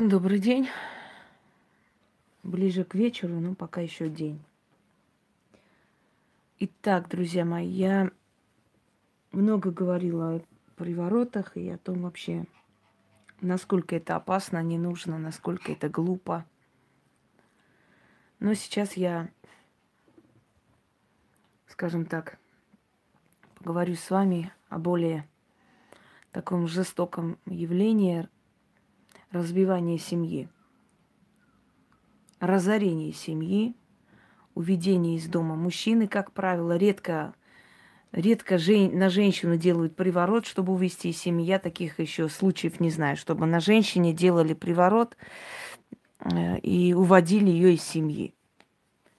Добрый день. Ближе к вечеру, но пока еще день. Итак, друзья мои, я много говорила о приворотах и о том вообще, насколько это опасно, не нужно, насколько это глупо. Но сейчас я, скажем так, поговорю с вами о более таком жестоком явлении, разбивание семьи, разорение семьи, уведение из дома мужчины, как правило, редко, редко жен, на женщину делают приворот, чтобы увести из семьи. Я таких еще случаев не знаю, чтобы на женщине делали приворот э, и уводили ее из семьи.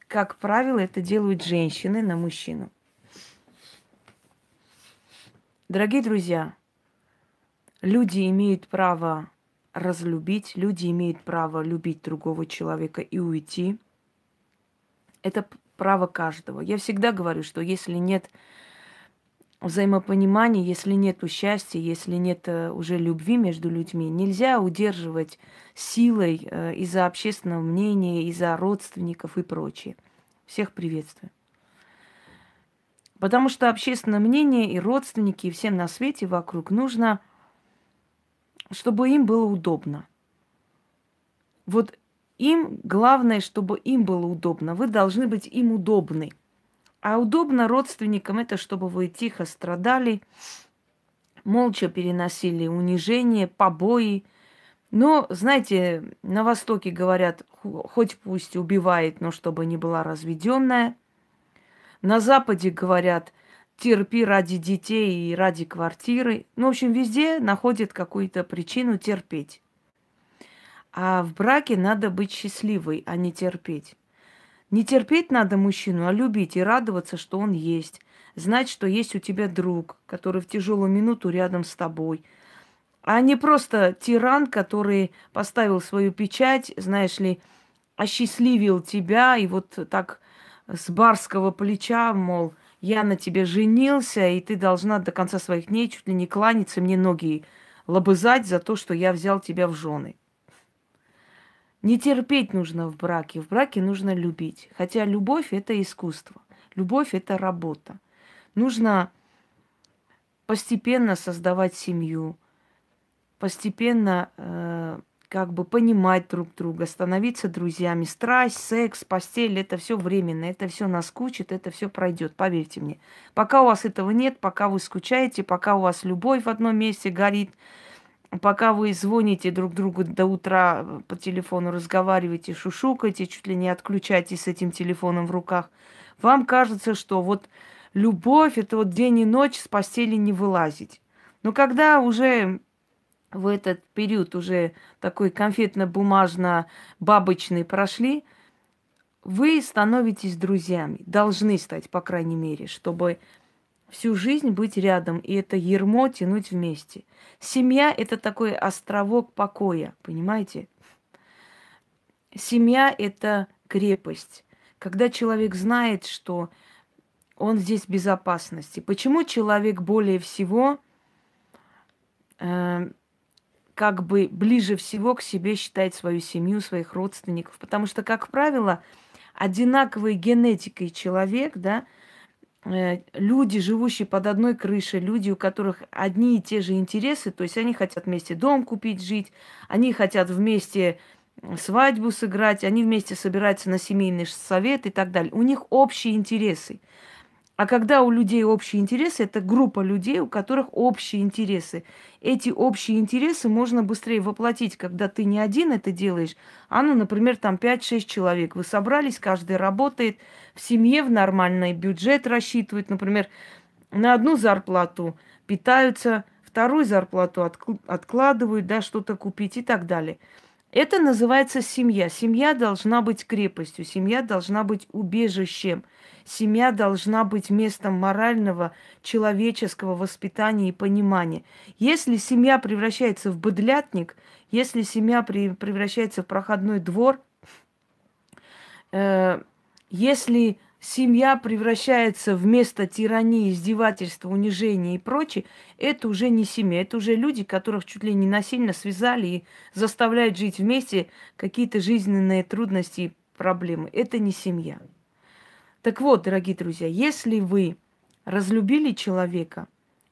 Как правило, это делают женщины на мужчину. Дорогие друзья, люди имеют право разлюбить. Люди имеют право любить другого человека и уйти. Это право каждого. Я всегда говорю, что если нет взаимопонимания, если нет счастья, если нет э, уже любви между людьми, нельзя удерживать силой э, из-за общественного мнения, из-за родственников и прочее. Всех приветствую. Потому что общественное мнение и родственники, и всем на свете вокруг нужно – чтобы им было удобно. Вот им главное, чтобы им было удобно. Вы должны быть им удобны. А удобно родственникам это, чтобы вы тихо страдали, молча переносили унижение, побои. Но, знаете, на Востоке говорят, хоть пусть убивает, но чтобы не была разведенная. На Западе говорят, терпи ради детей и ради квартиры. Ну, в общем, везде находят какую-то причину терпеть. А в браке надо быть счастливой, а не терпеть. Не терпеть надо мужчину, а любить и радоваться, что он есть. Знать, что есть у тебя друг, который в тяжелую минуту рядом с тобой. А не просто тиран, который поставил свою печать, знаешь ли, осчастливил тебя и вот так с барского плеча, мол, я на тебе женился, и ты должна до конца своих дней чуть ли не кланяться мне ноги лобызать за то, что я взял тебя в жены. Не терпеть нужно в браке. В браке нужно любить. Хотя любовь – это искусство. Любовь – это работа. Нужно постепенно создавать семью, постепенно э, как бы понимать друг друга, становиться друзьями. Страсть, секс, постель, это все временно, это все наскучит, это все пройдет, поверьте мне. Пока у вас этого нет, пока вы скучаете, пока у вас любовь в одном месте горит, пока вы звоните друг другу до утра э, по телефону, разговариваете, шушукаете, чуть ли не отключаетесь с этим телефоном в руках, вам кажется, что вот любовь – это вот день и ночь с постели не вылазить. Но когда уже в этот период уже такой конфетно-бумажно-бабочный прошли, вы становитесь друзьями, должны стать, по крайней мере, чтобы всю жизнь быть рядом и это ермо тянуть вместе. Семья – это такой островок покоя, понимаете? Семья – это крепость. Когда человек знает, что он здесь в безопасности. Почему человек более всего э, как бы ближе всего к себе считает свою семью, своих родственников. Потому что, как правило, одинаковой генетикой человек, да, э, люди, живущие под одной крышей, люди, у которых одни и те же интересы, то есть они хотят вместе дом купить, жить, они хотят вместе свадьбу сыграть, они вместе собираются на семейный совет и так далее. У них общие интересы. А когда у людей общие интересы, это группа людей, у которых общие интересы. Эти общие интересы можно быстрее воплотить, когда ты не один это делаешь, а, ну, например, там 5-6 человек. Вы собрались, каждый работает в семье, в нормальный бюджет рассчитывает, например, на одну зарплату питаются, вторую зарплату откладывают, да, что-то купить и так далее. Это называется семья. Семья должна быть крепостью, семья должна быть убежищем – Семья должна быть местом морального, человеческого воспитания и понимания. Если семья превращается в быдлятник, если семья при, превращается в проходной двор, э, если семья превращается в место тирании, издевательства, унижения и прочее, это уже не семья, это уже люди, которых чуть ли не насильно связали и заставляют жить вместе какие-то жизненные трудности и проблемы. Это не семья. Так вот, дорогие друзья, если вы разлюбили человека,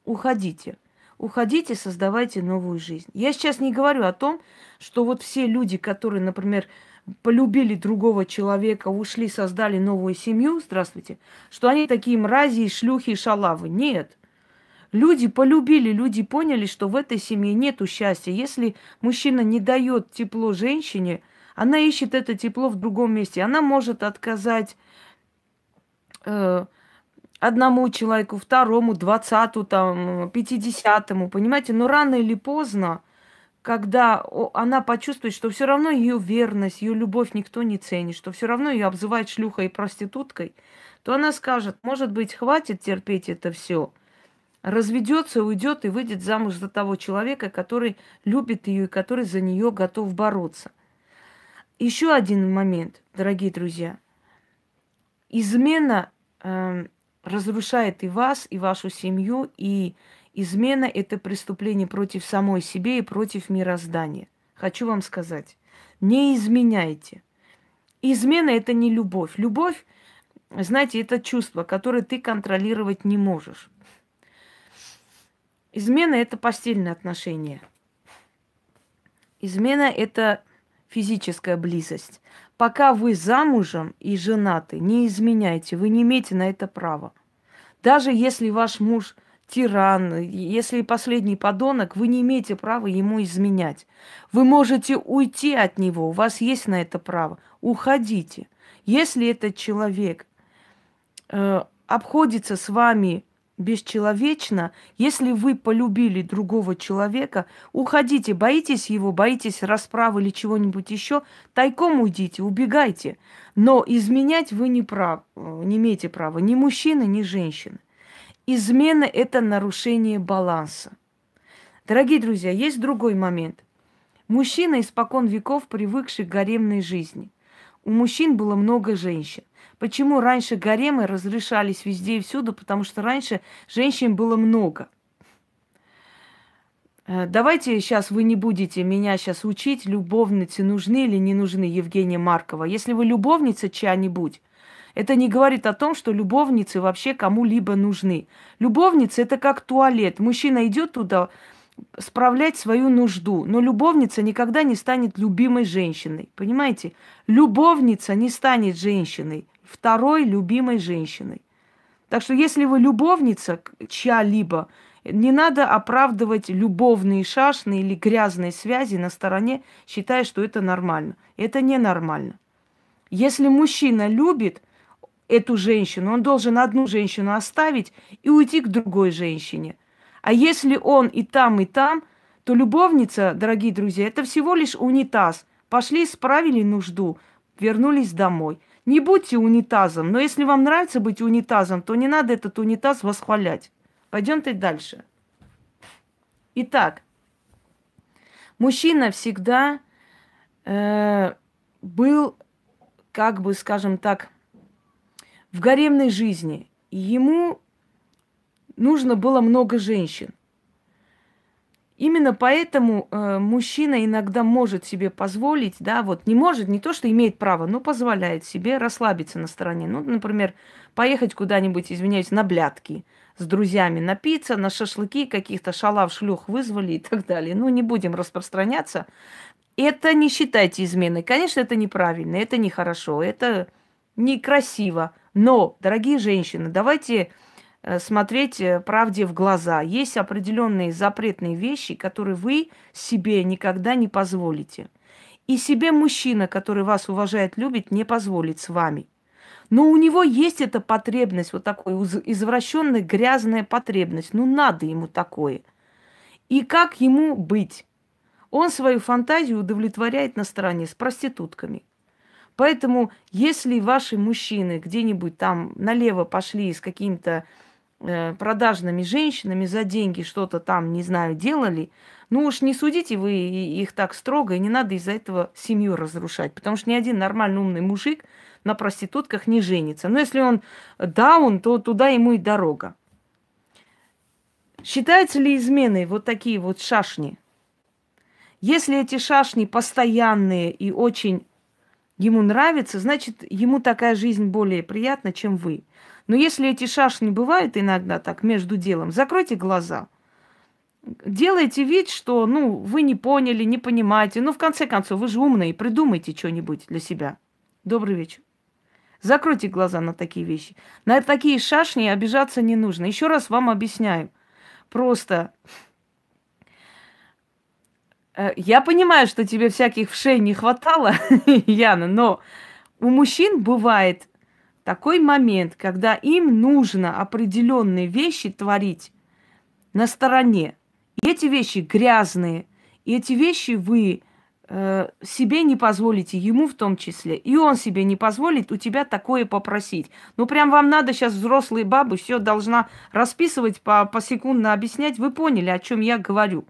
уходите. Уходите, создавайте новую жизнь. Я сейчас не говорю о том, что вот все люди, которые, например, полюбили другого человека, ушли, создали новую семью, здравствуйте, что они такие мрази, шлюхи и шалавы. Нет. Люди полюбили, люди поняли, что в этой семье нету счастья. Если мужчина не дает тепло женщине, она ищет это тепло в другом месте. Она может отказать, Э, одному человеку, второму, двадцату, там, пятидесятому, понимаете? Но рано или поздно, когда она почувствует, что все равно ее верность, ее любовь никто не ценит, что все равно ее обзывает шлюхой и проституткой, то она скажет, может быть, хватит терпеть это все. Разведется, уйдет и выйдет замуж за того человека, который любит ее и который за нее готов бороться. Еще один момент, дорогие друзья – Измена э, разрушает и вас, и вашу семью, и измена – это преступление против самой себе и против мироздания. Хочу вам сказать, не изменяйте. Измена – это не любовь. Любовь, знаете, это чувство, которое ты контролировать не можешь. Измена – это постельные отношения. Измена – это физическая близость. Пока вы замужем и женаты, не изменяйте, вы не имеете на это права. Даже если ваш муж тиран, если последний подонок, вы не имеете права ему изменять. Вы можете уйти от него, у вас есть на это право. Уходите. Если этот человек э, обходится с вами бесчеловечно. Если вы полюбили другого человека, уходите, боитесь его, боитесь расправы или чего-нибудь еще, тайком уйдите, убегайте. Но изменять вы не, прав, не имеете права, ни мужчины, ни женщины. Измена – это нарушение баланса. Дорогие друзья, есть другой момент. Мужчина испокон веков, привыкший к гаремной жизни. У мужчин было много женщин. Почему раньше гаремы разрешались везде и всюду? Потому что раньше женщин было много. Э, давайте сейчас вы не будете меня сейчас учить, любовницы нужны или не нужны Евгения Маркова. Если вы любовница чья-нибудь, это не говорит о том, что любовницы вообще кому-либо нужны. Любовница – это как туалет. Мужчина идет туда справлять свою нужду, но любовница никогда не станет любимой женщиной. Понимаете? Любовница не станет женщиной второй любимой женщиной. Так что если вы любовница чья-либо, не надо оправдывать любовные шашные или грязные связи на стороне, считая, что это нормально. Это ненормально. Если мужчина любит эту женщину, он должен одну женщину оставить и уйти к другой женщине. А если он и там, и там, то любовница, дорогие друзья, это всего лишь унитаз. Пошли, справили нужду, вернулись домой – не будьте унитазом, но если вам нравится быть унитазом, то не надо этот унитаз восхвалять. Пойдем ты дальше. Итак, мужчина всегда э, был, как бы, скажем так, в гаремной жизни. ему нужно было много женщин. Именно поэтому э, мужчина иногда может себе позволить, да, вот не может, не то, что имеет право, но позволяет себе расслабиться на стороне. Ну, например, поехать куда-нибудь, извиняюсь, на блядки с друзьями, напиться, на шашлыки каких-то шалав, шлюх вызвали и так далее. Ну, не будем распространяться. Это не считайте изменой. Конечно, это неправильно, это нехорошо, это некрасиво. Но, дорогие женщины, давайте Э, смотреть э, правде в глаза. Есть определенные запретные вещи, которые вы себе никогда не позволите. И себе мужчина, который вас уважает, любит, не позволит с вами. Но у него есть эта потребность, вот такой извращенная грязная потребность. Ну, надо ему такое. И как ему быть? Он свою фантазию удовлетворяет на стороне с проститутками. Поэтому, если ваши мужчины где-нибудь там налево пошли с каким-то Э, продажными женщинами за деньги что-то там, не знаю, делали, ну уж не судите вы их так строго, и не надо из-за этого семью разрушать, потому что ни один нормальный умный мужик на проститутках не женится. Но если он даун, то туда ему и дорога. Считаются ли изменой вот такие вот шашни? Если эти шашни постоянные и очень ему нравятся, значит, ему такая жизнь более приятна, чем вы. Но если эти шашни бывают иногда так между делом, закройте глаза. Делайте вид, что, ну, вы не поняли, не понимаете. Ну, в конце концов, вы же умные, придумайте что-нибудь для себя. Добрый вечер. Закройте глаза на такие вещи. На такие шашни обижаться не нужно. Еще раз вам объясняю. Просто э, я понимаю, что тебе всяких вшей не хватало, Яна, но у мужчин бывает такой момент, когда им нужно определенные вещи творить на стороне. И эти вещи грязные, и эти вещи вы э, себе не позволите, ему в том числе. И он себе не позволит у тебя такое попросить. Ну, прям вам надо сейчас взрослые бабы все должна расписывать, по, по секундно объяснять. Вы поняли, о чем я говорю.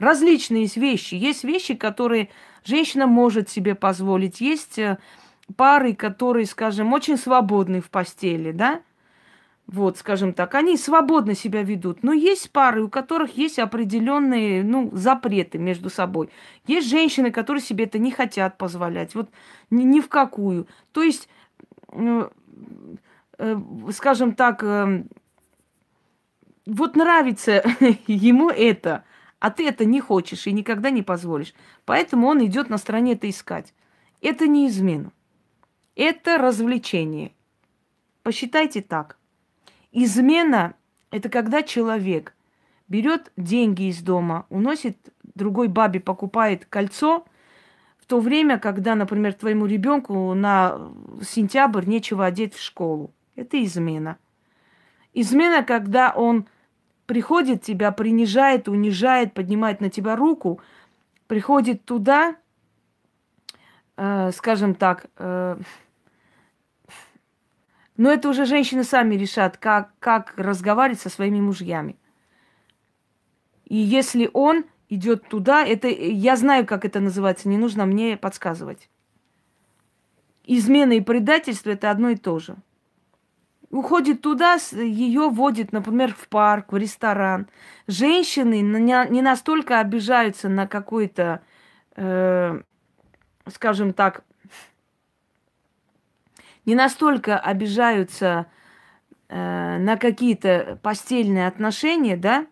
Различные вещи. Есть вещи, которые женщина может себе позволить. Есть э, пары, которые, скажем, очень свободны в постели, да, вот, скажем так, они свободно себя ведут. Но есть пары, у которых есть определенные, ну, запреты между собой. Есть женщины, которые себе это не хотят позволять, вот ни, ни в какую. То есть, э, э, скажем так, э, вот нравится ему это, а ты это не хочешь и никогда не позволишь. Поэтому он идет на стороне это искать. Это не измена. Это развлечение. Посчитайте так. Измена – это когда человек берет деньги из дома, уносит другой бабе, покупает кольцо – в то время, когда, например, твоему ребенку на сентябрь нечего одеть в школу. Это измена. Измена, когда он приходит тебя, принижает, унижает, поднимает на тебя руку, приходит туда, Э, скажем так, э, но это уже женщины сами решат, как, как разговаривать со своими мужьями. И если он идет туда, это я знаю, как это называется, не нужно мне подсказывать. Измена и предательство это одно и то же. Уходит туда, ее водит, например, в парк, в ресторан. Женщины не настолько обижаются на какой то э, скажем так, не настолько обижаются э, на какие-то постельные отношения, да,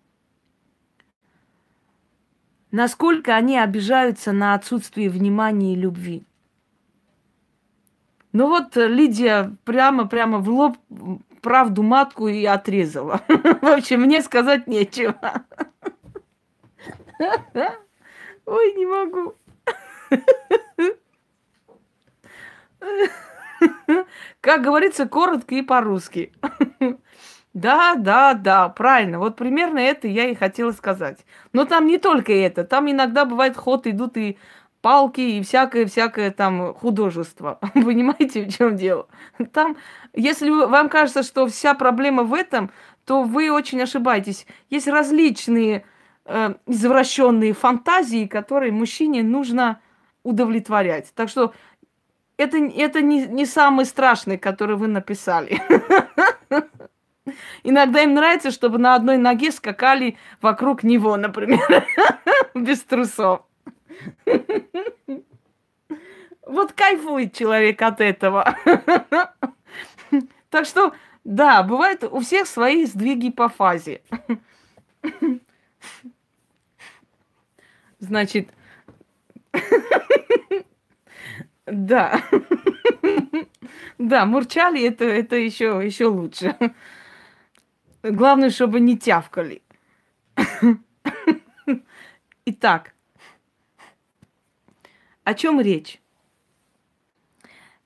насколько они обижаются на отсутствие внимания и любви. Ну вот Лидия прямо-прямо в лоб правду матку и отрезала. В общем, мне сказать нечего. Ой, не могу. Как говорится, коротко и по-русски. Да, да, да, правильно. Вот примерно это я и хотела сказать. Но там не только это. Там иногда бывает ход идут и палки, и всякое-всякое там художество. Понимаете, в чем дело? Там, если вам кажется, что вся проблема в этом, то вы очень ошибаетесь. Есть различные э, извращенные фантазии, которые мужчине нужно удовлетворять. Так что это, это не, не самый страшный, который вы написали. Иногда им нравится, чтобы на одной ноге скакали вокруг него, например, без трусов. Вот кайфует человек от этого. Так что, да, бывает у всех свои сдвиги по фазе. Значит, да. Да, мурчали это, это еще, еще лучше. Главное, чтобы не тявкали. Итак, о чем речь?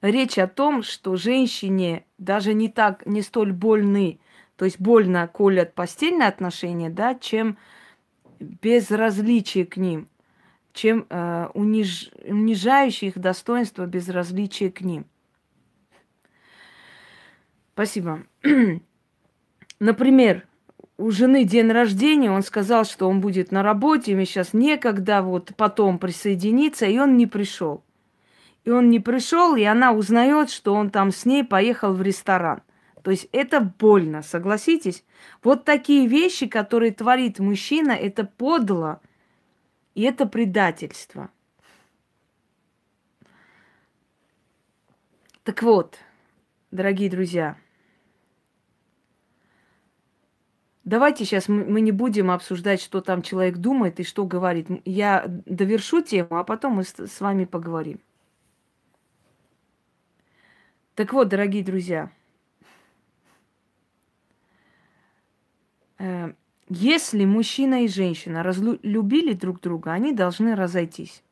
Речь о том, что женщине даже не так, не столь больны, то есть больно колят постельные отношения, да, чем безразличие к ним чем э, униж, унижающее их достоинство безразличие к ним. Спасибо. Например, у жены день рождения, он сказал, что он будет на работе, ему сейчас некогда, вот потом присоединиться, и он не пришел. И он не пришел, и она узнает, что он там с ней поехал в ресторан. То есть это больно, согласитесь? Вот такие вещи, которые творит мужчина, это подло – и это предательство. Так вот, дорогие друзья, давайте сейчас мы не будем обсуждать, что там человек думает и что говорит. Я довершу тему, а потом мы с вами поговорим. Так вот, дорогие друзья, э, если мужчина и женщина разлюбили друг друга, они должны разойтись.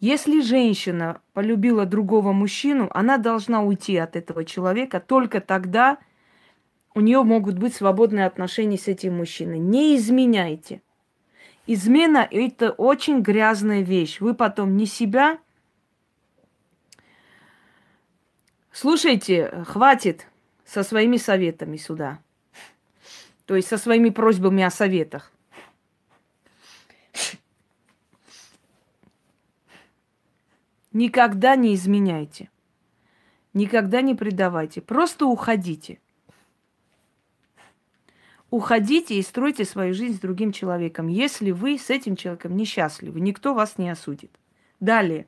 Если женщина полюбила другого мужчину, она должна уйти от этого человека. Только тогда у нее могут быть свободные отношения с этим мужчиной. Не изменяйте. Измена – это очень грязная вещь. Вы потом не себя... Слушайте, хватит со своими советами сюда то есть со своими просьбами о советах. Никогда не изменяйте. Никогда не предавайте. Просто уходите. Уходите и стройте свою жизнь с другим человеком, если вы с этим человеком несчастливы. Никто вас не осудит. Далее.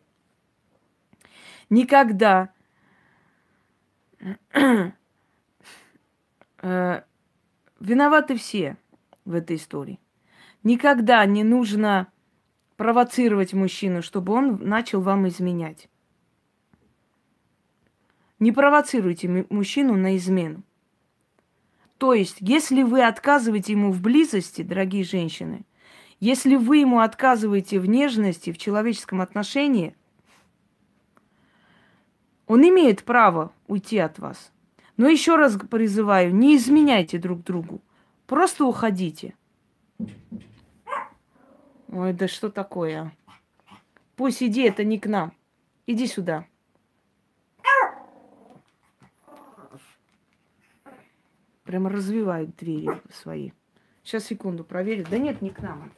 Никогда э, Виноваты все в этой истории. Никогда не нужно провоцировать мужчину, чтобы он начал вам изменять. Не провоцируйте мужчину на измену. То есть, если вы отказываете ему в близости, дорогие женщины, если вы ему отказываете в нежности, в человеческом отношении, он имеет право уйти от вас. Но еще раз призываю, не изменяйте друг другу. Просто уходите. Ой, да что такое? Пусть иди, это не к нам. Иди сюда. Прямо развивают двери свои. Сейчас, секунду, проверю. Да нет, не к нам.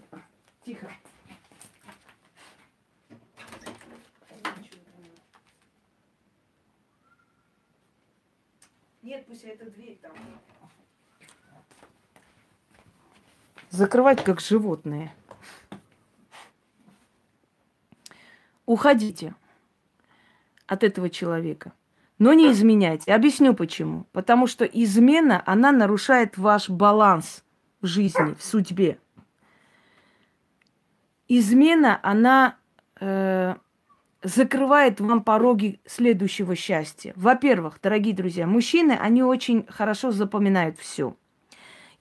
Тихо. эта дверь там. Закрывать как животные. Уходите от этого человека. Но не изменяйте. Объясню почему. Потому что измена, она нарушает ваш баланс в жизни, в судьбе. Измена, она э, закрывает вам пороги следующего счастья. Во-первых, дорогие друзья, мужчины, они очень хорошо запоминают все.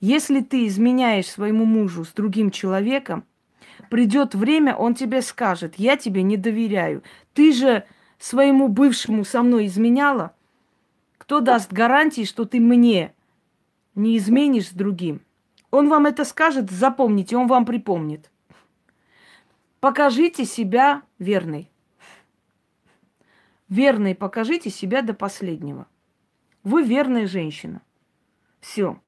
Если ты изменяешь своему мужу с другим человеком, придет время, он тебе скажет, я тебе не доверяю. Ты же своему бывшему со мной изменяла. Кто даст гарантии, что ты мне не изменишь с другим? Он вам это скажет, запомните, он вам припомнит. Покажите себя верной. Верные покажите себя до последнего. Вы верная женщина. Все.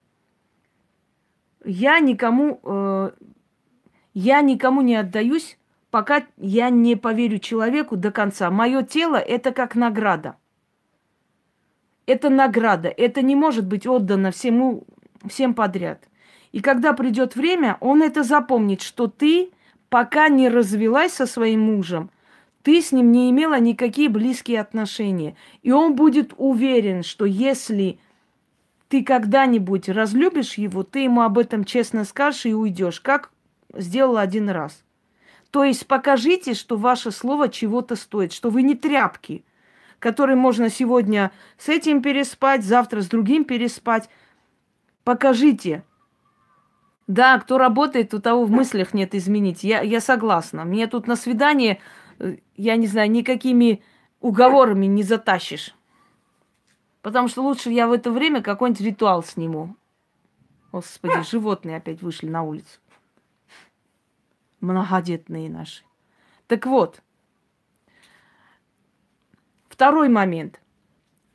Я никому, э, я никому не отдаюсь, пока я не поверю человеку до конца. Мое тело это как награда. Это награда. Это не может быть отдано всему, всем подряд. И когда придет время, он это запомнит, что ты пока не развелась со своим мужем – ты с ним не имела никакие близкие отношения. И он будет уверен, что если ты когда-нибудь разлюбишь его, ты ему об этом честно скажешь и уйдешь, как сделал один раз. То есть покажите, что ваше слово чего-то стоит, что вы не тряпки, которые можно сегодня с этим переспать, завтра с другим переспать. Покажите. Да, кто работает, у того в мыслях нет изменить. Я, я согласна. Мне тут на свидание Э, я не знаю, никакими уговорами не затащишь. Потому что лучше я в это время какой-нибудь ритуал сниму. Господи, животные опять вышли на улицу. Многодетные наши. Так вот, второй момент.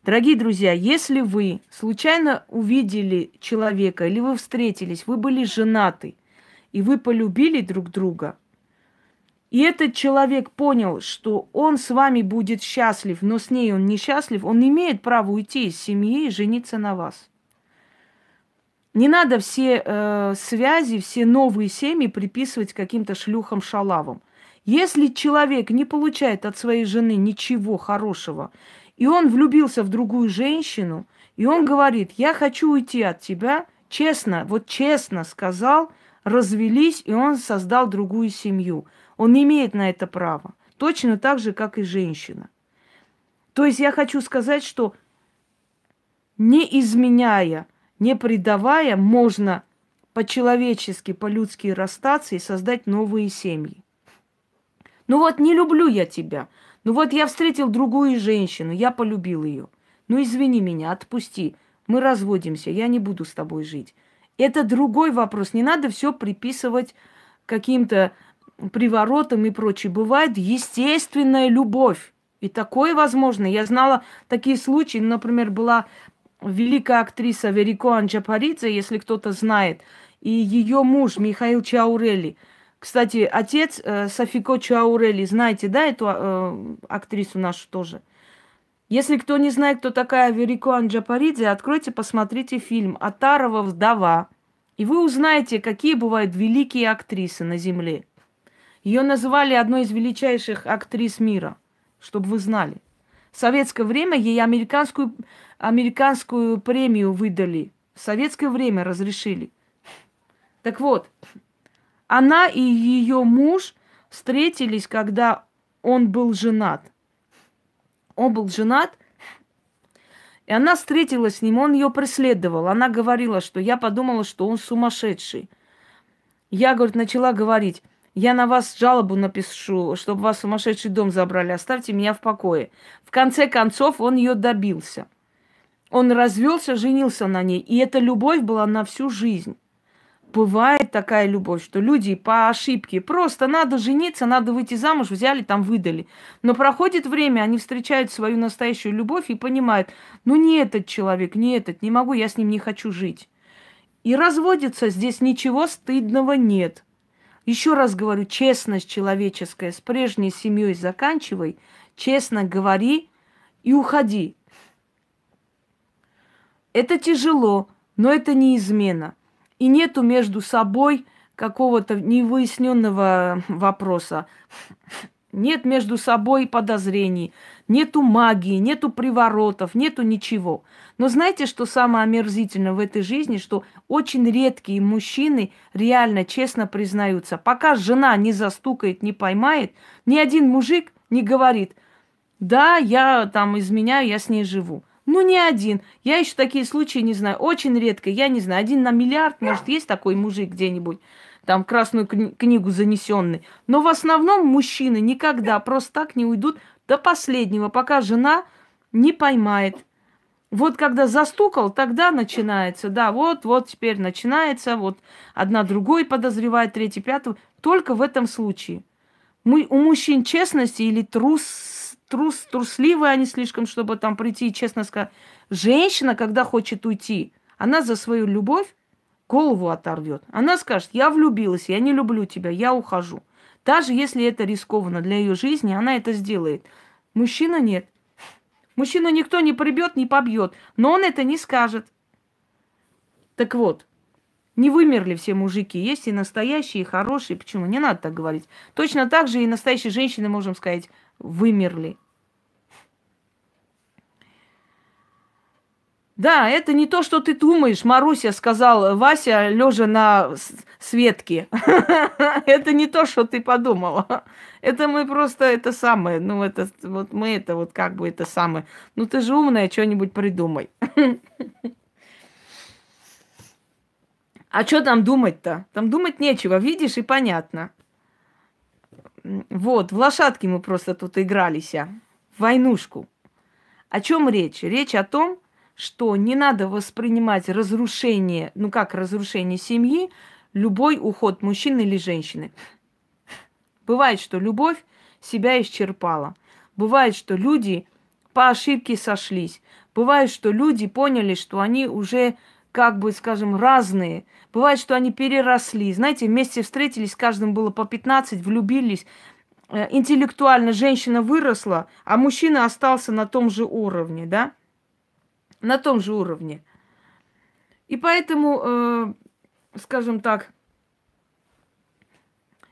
Дорогие друзья, если вы случайно увидели человека или вы встретились, вы были женаты, и вы полюбили друг друга – и этот человек понял, что он с вами будет счастлив, но с ней он несчастлив, он имеет право уйти из семьи и жениться на вас. Не надо все э, связи, все новые семьи приписывать каким-то шлюхам-шалавам. Если человек не получает от своей жены ничего хорошего, и он влюбился в другую женщину, и он говорит, я хочу уйти от тебя, честно, вот честно сказал, развелись, и он создал другую семью – он имеет на это право Точно так же, как и женщина. То есть я хочу сказать, что не изменяя, не предавая, можно по-человечески, по-людски расстаться и создать новые семьи. Ну вот не люблю я тебя. Ну вот я встретил другую женщину, я полюбил ее. Ну извини меня, отпусти. Мы разводимся, я не буду с тобой жить. Это другой вопрос. Не надо все приписывать каким-то приворотом и прочее. Бывает естественная любовь. И такое возможно. Я знала такие случаи. Например, была великая актриса Верико Анджапаридзе, если кто-то знает, и ее муж Михаил Чаурели. Кстати, отец э, Софико Чаурели, знаете, да, эту э, актрису нашу тоже. Если кто не знает, кто такая Верико Анджапаридзе, откройте, посмотрите фильм «Атарова вдова». И вы узнаете, какие бывают великие актрисы на Земле. Ее называли одной из величайших актрис мира, чтобы вы знали. В советское время ей американскую, американскую премию выдали. В советское время разрешили. Так вот, она и ее муж встретились, когда он был женат. Он был женат, и она встретилась с ним, он ее преследовал. Она говорила, что я подумала, что он сумасшедший. Я, говорит, начала говорить, я на вас жалобу напишу, чтобы вас в сумасшедший дом забрали. Оставьте меня в покое. В конце концов, он ее добился. Он развелся, женился на ней. И эта любовь была на всю жизнь. Бывает такая любовь, что люди по ошибке просто надо жениться, надо выйти замуж, взяли, там выдали. Но проходит время, они встречают свою настоящую любовь и понимают, ну не этот человек, не этот, не могу, я с ним не хочу жить. И разводятся, здесь ничего стыдного нет. Еще раз говорю, честность человеческая с прежней семьей заканчивай, честно говори и уходи. Это тяжело, но это не измена. И нету между собой какого-то невыясненного вопроса. Нет между собой подозрений нету магии, нету приворотов, нету ничего. Но знаете, что самое омерзительное в этой жизни, что очень редкие мужчины реально честно признаются, пока жена не застукает, не поймает, ни один мужик не говорит, да, я там изменяю, я с ней живу. Ну, не один. Я еще такие случаи не знаю. Очень редко. Я не знаю. Один на миллиард, может, есть такой мужик где-нибудь там красную кни- книгу занесенный. Но в основном мужчины никогда просто так не уйдут до последнего, пока жена не поймает. Вот когда застукал, тогда начинается, да, вот, вот теперь начинается, вот одна другой подозревает, третий, пятый. Только в этом случае. Мы, у мужчин честности или трус, трус, трусливые они слишком, чтобы там прийти и честно сказать. Женщина, когда хочет уйти, она за свою любовь голову оторвет. Она скажет, я влюбилась, я не люблю тебя, я ухожу. Даже если это рискованно для ее жизни, она это сделает. Мужчина нет. Мужчину никто не прибьет, не побьет, но он это не скажет. Так вот, не вымерли все мужики. Есть и настоящие, и хорошие. Почему? Не надо так говорить. Точно так же и настоящие женщины, можем сказать, вымерли. Да, это не то, что ты думаешь, Маруся, сказал Вася, лежа на светке. Это не то, что ты подумала. Это мы просто это самое. Ну, это вот мы это вот как бы это самое. Ну, ты же умная, что-нибудь придумай. А что там думать-то? Там думать нечего, видишь, и понятно. Вот, в лошадки мы просто тут игрались, а, в войнушку. О чем речь? Речь о том, что не надо воспринимать разрушение, ну как разрушение семьи, любой уход мужчины или женщины. Бывает, что любовь себя исчерпала. Бывает, что люди по ошибке сошлись. Бывает, что люди поняли, что они уже, как бы, скажем, разные. Бывает, что они переросли. Знаете, вместе встретились, каждым было по 15, влюбились. Э, интеллектуально женщина выросла, а мужчина остался на том же уровне, да? на том же уровне. И поэтому, э, скажем так,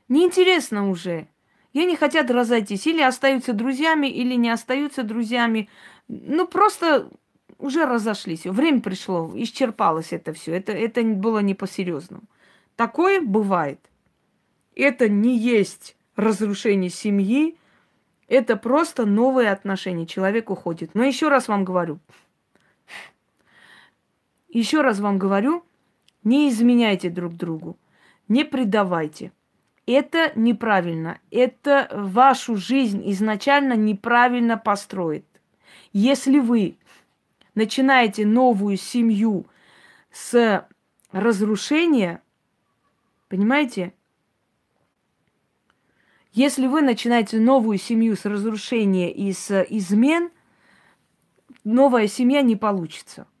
неинтересно уже. И они хотят разойтись. Или остаются друзьями, или не остаются друзьями. Ну, просто уже разошлись. Время пришло, исчерпалось это все. Это, это было не по-серьезному. Такое бывает. Это не есть разрушение семьи, это просто новые отношения. Человек уходит. Но еще раз вам говорю, еще раз вам говорю, не изменяйте друг другу, не предавайте. Это неправильно. Это вашу жизнь изначально неправильно построит. Если вы начинаете новую семью с разрушения, понимаете? Если вы начинаете новую семью с разрушения и с измен, новая семья не получится –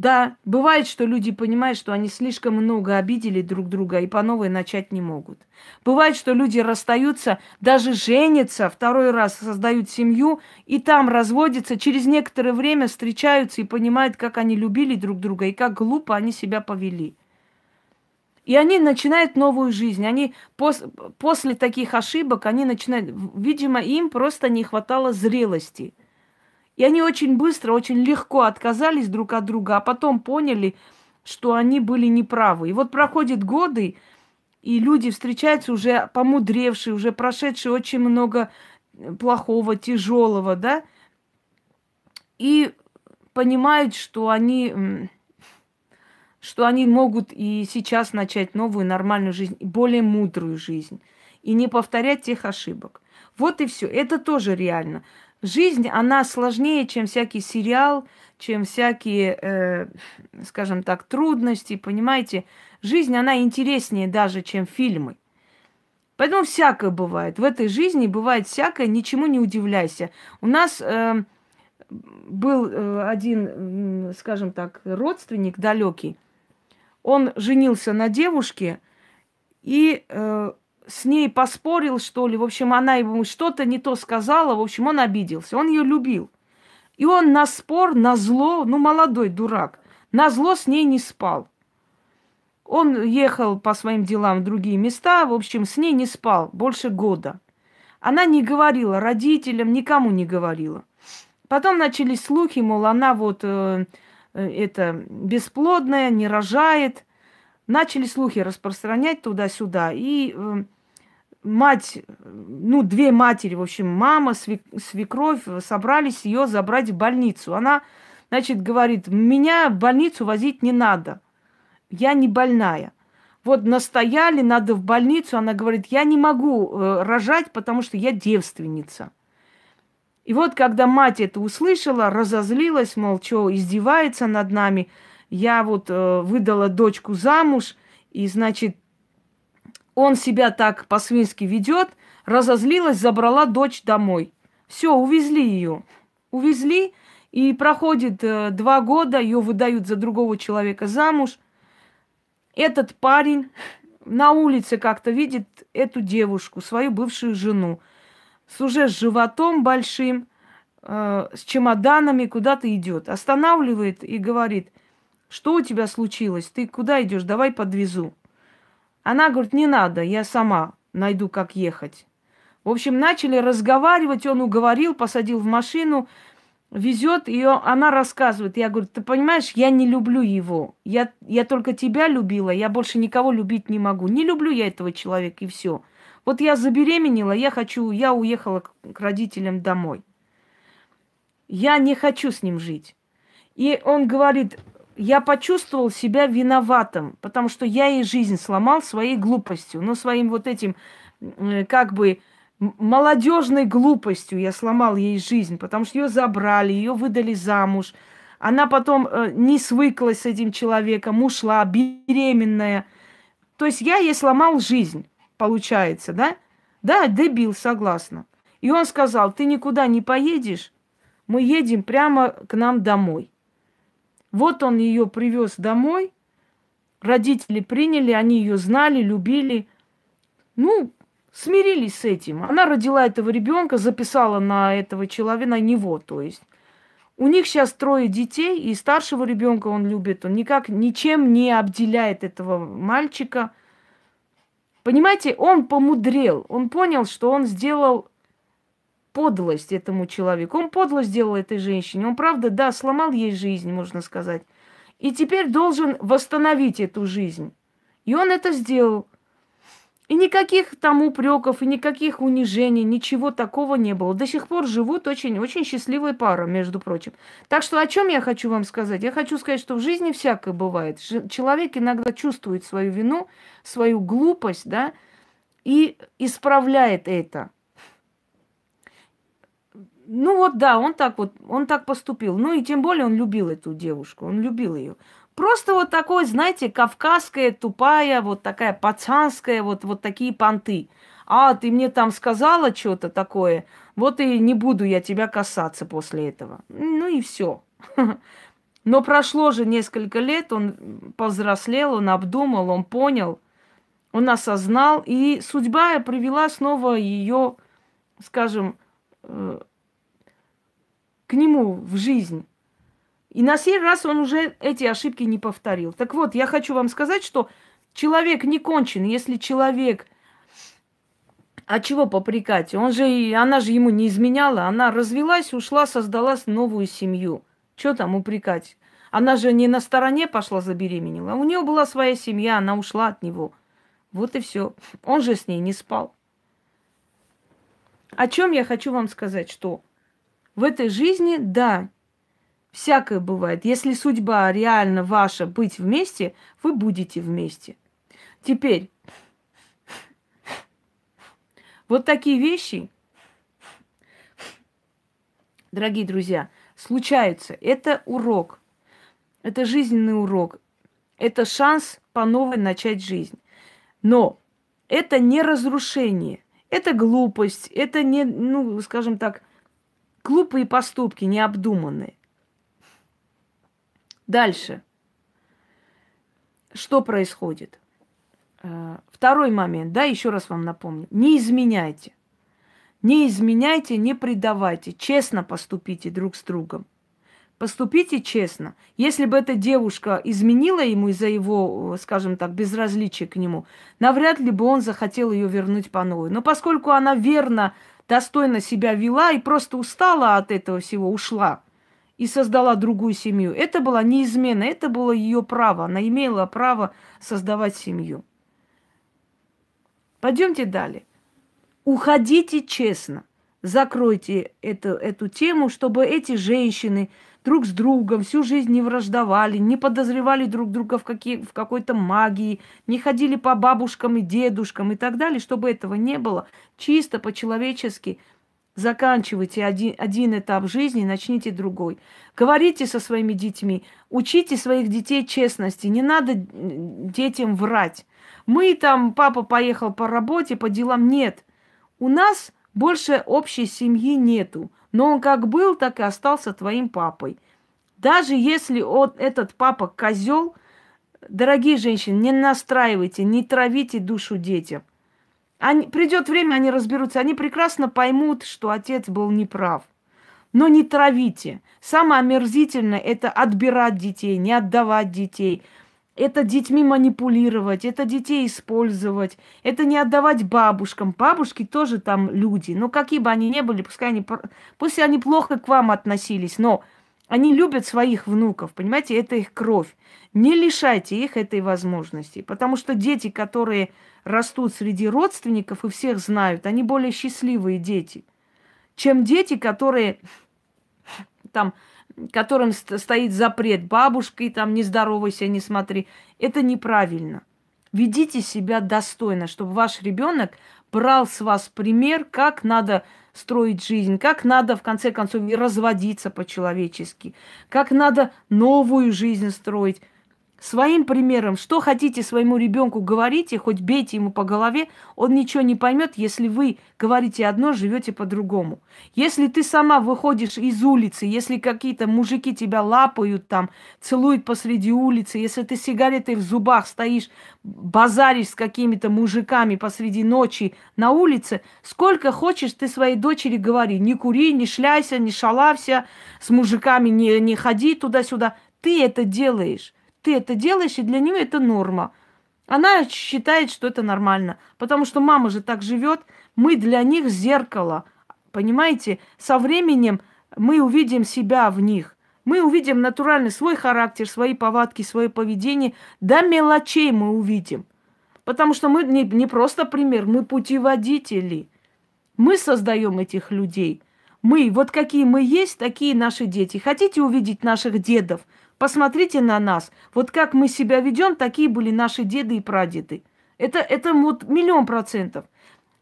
да, бывает, что люди понимают, что они слишком много обидели друг друга и по новой начать не могут. Бывает, что люди расстаются, даже женятся, второй раз создают семью и там разводятся, через некоторое время встречаются и понимают, как они любили друг друга и как глупо они себя повели. И они начинают новую жизнь. Они пос, после таких ошибок, они начинают, видимо, им просто не хватало зрелости – и они очень быстро, очень легко отказались друг от друга, а потом поняли, что они были неправы. И вот проходят годы, и люди встречаются уже помудревшие, уже прошедшие очень много э, плохого, тяжелого, да, и понимают, что они, что они могут и сейчас начать новую нормальную жизнь, более мудрую жизнь, и не повторять тех ошибок. Вот и все. Это тоже реально жизнь, она сложнее, чем всякий сериал, чем всякие, э, скажем так, трудности, понимаете? Жизнь, она интереснее даже, чем фильмы. Поэтому всякое бывает. В этой жизни бывает всякое, ничему не удивляйся. У нас э, был э, один, э, скажем так, родственник далекий. Он женился на девушке, и э, с ней поспорил, что ли. В общем, она ему что-то не то сказала. В общем, он обиделся. Он ее любил. И он на спор, на зло, ну, молодой дурак, на зло с ней не спал. Он ехал по своим делам в другие места, в общем, с ней не спал больше года. Она не говорила родителям, никому не говорила. Потом начались слухи, мол, она вот э, э это бесплодная, не рожает – Начали слухи распространять туда-сюда. И э, мать, ну, две матери, в общем, мама, свекровь, э, собрались ее забрать в больницу. Она, значит, говорит, меня в больницу возить не надо. Я не больная. Вот настояли, надо в больницу. Она говорит, я не могу э, рожать, потому что я девственница. И вот, когда мать это услышала, разозлилась, мол, что издевается над нами – я вот э, выдала дочку замуж, и, значит, он себя так по-свински ведет, разозлилась, забрала дочь домой. Все, увезли ее. Увезли, и проходит э, два года, ее выдают за другого человека замуж. Этот парень на улице как-то видит эту девушку, свою бывшую жену, с уже с животом большим, э, с чемоданами куда-то идет, останавливает и говорит, что у тебя случилось? Ты куда идешь? Давай подвезу. Она говорит, не надо, я сама найду, как ехать. В общем, начали разговаривать, он уговорил, посадил в машину, везет, ее. она рассказывает. Я говорю, ты понимаешь, я не люблю его. Я, я только тебя любила, я больше никого любить не могу. Не люблю я этого человека, и все. Вот я забеременела, я хочу, я уехала к родителям домой. Я не хочу с ним жить. И он говорит, я почувствовал себя виноватым, потому что я ей жизнь сломал своей глупостью, но ну, своим вот этим, э, как бы, молодежной глупостью я сломал ей жизнь, потому что ее забрали, ее выдали замуж. Она потом э, не свыклась с этим человеком, ушла, беременная. То есть я ей сломал жизнь, получается, да? Да, дебил, согласна. И он сказал, ты никуда не поедешь, мы едем прямо к нам домой. Вот он ее привез домой, родители приняли, они ее знали, любили. Ну, смирились с этим. Она родила этого ребенка, записала на этого человека, на него, то есть. У них сейчас трое детей, и старшего ребенка он любит. Он никак ничем не обделяет этого мальчика. Понимаете, он помудрел. Он понял, что он сделал подлость этому человеку. Он подлость сделал этой женщине. Он, правда, да, сломал ей жизнь, можно сказать. И теперь должен восстановить эту жизнь. И он это сделал. И никаких там упреков, и никаких унижений, ничего такого не было. До сих пор живут очень-очень счастливая пара, между прочим. Так что о чем я хочу вам сказать? Я хочу сказать, что в жизни всякое бывает. Человек иногда чувствует свою вину, свою глупость, да, и исправляет это. Ну вот да, он так вот, он так поступил. Ну и тем более он любил эту девушку, он любил ее. Просто вот такой, знаете, кавказская, тупая, вот такая пацанская, вот, вот такие понты. А, ты мне там сказала что-то такое, вот и не буду я тебя касаться после этого. Ну и все. Но прошло же несколько лет, он повзрослел, он обдумал, он понял, он осознал, и судьба привела снова ее, скажем, э, к нему в жизнь. И на сей раз он уже эти ошибки не повторил. Так вот, я хочу вам сказать, что человек не кончен. Если человек... А чего попрекать? Он же, она же ему не изменяла. Она развелась, ушла, создала новую семью. Чего там упрекать? Она же не на стороне пошла забеременела. У нее была своя семья, она ушла от него. Вот и все. Он же с ней не спал. О чем я хочу вам сказать, что в этой жизни, да, всякое бывает. Если судьба реально ваша быть вместе, вы будете вместе. Теперь, вот такие вещи, дорогие друзья, случаются. Это урок. Это жизненный урок. Это шанс по новой начать жизнь. Но это не разрушение. Это глупость. Это не, ну, скажем так, Глупые поступки, необдуманные. Дальше. Что происходит? Э, второй момент, да, еще раз вам напомню. Не изменяйте. Не изменяйте, не предавайте. Честно поступите друг с другом. Поступите честно. Если бы эта девушка изменила ему из-за его, э, скажем так, безразличия к нему, навряд ли бы он захотел ее вернуть по новой. Но поскольку она верно достойно себя вела и просто устала от этого всего, ушла и создала другую семью. Это была не измена, это было ее право. Она имела право создавать семью. Пойдемте далее. Уходите честно. Закройте эту, эту тему, чтобы эти женщины друг с другом всю жизнь не враждовали, не подозревали друг друга в, какие, в какой-то магии, не ходили по бабушкам и дедушкам и так далее, чтобы этого не было чисто по-человечески заканчивайте один, один этап жизни, и начните другой. Говорите со своими детьми, учите своих детей честности, не надо детям врать. Мы там, папа поехал по работе, по делам, нет. У нас больше общей семьи нету, но он как был, так и остался твоим папой. Даже если он, этот папа козел, дорогие женщины, не настраивайте, не травите душу детям. Они, придет время, они разберутся. Они прекрасно поймут, что отец был неправ. Но не травите. Самое омерзительное – это отбирать детей, не отдавать детей. Это детьми манипулировать, это детей использовать, это не отдавать бабушкам. Бабушки тоже там люди. Но какие бы они ни были, пускай они, пусть они плохо к вам относились, но они любят своих внуков, понимаете, это их кровь. Не лишайте их этой возможности, потому что дети, которые растут среди родственников и всех знают. Они более счастливые дети, чем дети, которые там которым стоит запрет бабушкой, там, не здоровайся, не смотри. Это неправильно. Ведите себя достойно, чтобы ваш ребенок брал с вас пример, как надо строить жизнь, как надо, в конце концов, разводиться по-человечески, как надо новую жизнь строить. Своим примером, что хотите своему ребенку говорите, хоть бейте ему по голове, он ничего не поймет, если вы говорите одно, живете по-другому. Если ты сама выходишь из улицы, если какие-то мужики тебя лапают там, целуют посреди улицы, если ты сигаретой в зубах стоишь, базаришь с какими-то мужиками посреди ночи на улице, сколько хочешь ты своей дочери говори, не кури, не шляйся, не шалався, с мужиками не, не ходи туда-сюда. Ты это делаешь ты это делаешь, и для нее это норма. Она считает, что это нормально, потому что мама же так живет, мы для них зеркало, понимаете? Со временем мы увидим себя в них. Мы увидим натуральный свой характер, свои повадки, свое поведение. До мелочей мы увидим. Потому что мы не, не просто пример, мы путеводители. Мы создаем этих людей. Мы, вот какие мы есть, такие наши дети. Хотите увидеть наших дедов? Посмотрите на нас. Вот как мы себя ведем, такие были наши деды и прадеды. Это, это вот миллион процентов.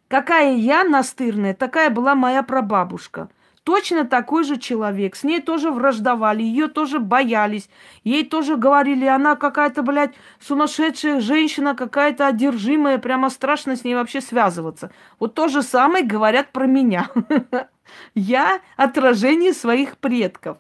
Какая я настырная, такая была моя прабабушка. Точно такой же человек. С ней тоже враждовали, ее тоже боялись. Ей тоже говорили, она какая-то, блядь, сумасшедшая женщина, какая-то одержимая, прямо страшно с ней вообще связываться. Вот то же самое говорят про меня. Я отражение своих предков.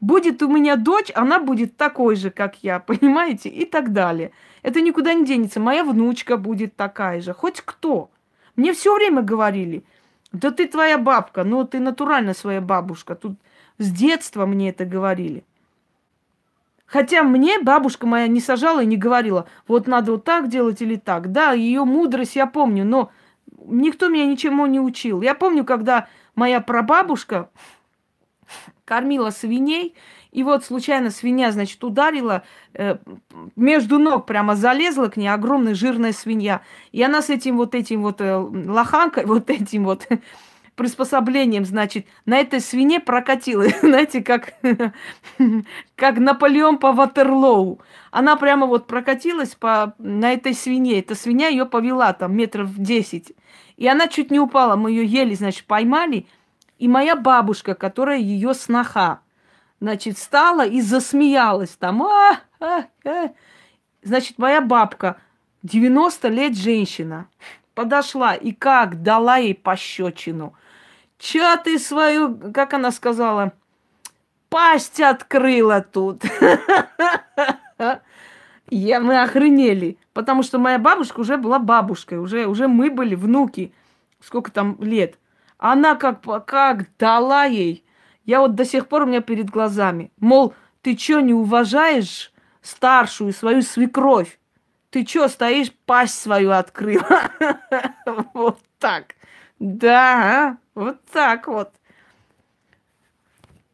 Будет у меня дочь, она будет такой же, как я, понимаете, и так далее. Это никуда не денется. Моя внучка будет такая же, хоть кто. Мне все время говорили, да ты твоя бабка, но ты натурально своя бабушка. Тут с детства мне это говорили. Хотя мне бабушка моя не сажала и не говорила, вот надо вот так делать или так. Да, ее мудрость я помню, но никто меня ничему не учил. Я помню, когда моя прабабушка, кормила свиней, и вот случайно свинья, значит, ударила, э, между ног прямо залезла к ней огромная жирная свинья. И она с этим вот этим вот э, лоханкой, вот этим вот приспособлением, значит, на этой свине прокатила, знаете, как, как Наполеон по Ватерлоу. Она прямо вот прокатилась по, на этой свине. Эта свинья ее повела там метров 10. И она чуть не упала, мы ее ели, значит, поймали – и моя бабушка, которая ее сноха, значит, стала и засмеялась там. А, а, а. Значит, моя бабка, 90 лет женщина, подошла и как дала ей пощечину. Че ты свою, как она сказала, пасть открыла тут. Я, мы охренели, потому что моя бабушка уже была бабушкой, уже, уже мы были внуки, сколько там лет. Она как, как дала ей. Я вот до сих пор у меня перед глазами. Мол, ты чё, не уважаешь старшую свою свекровь? Ты чё, стоишь, пасть свою открыла? Вот так. Да, а? вот так вот.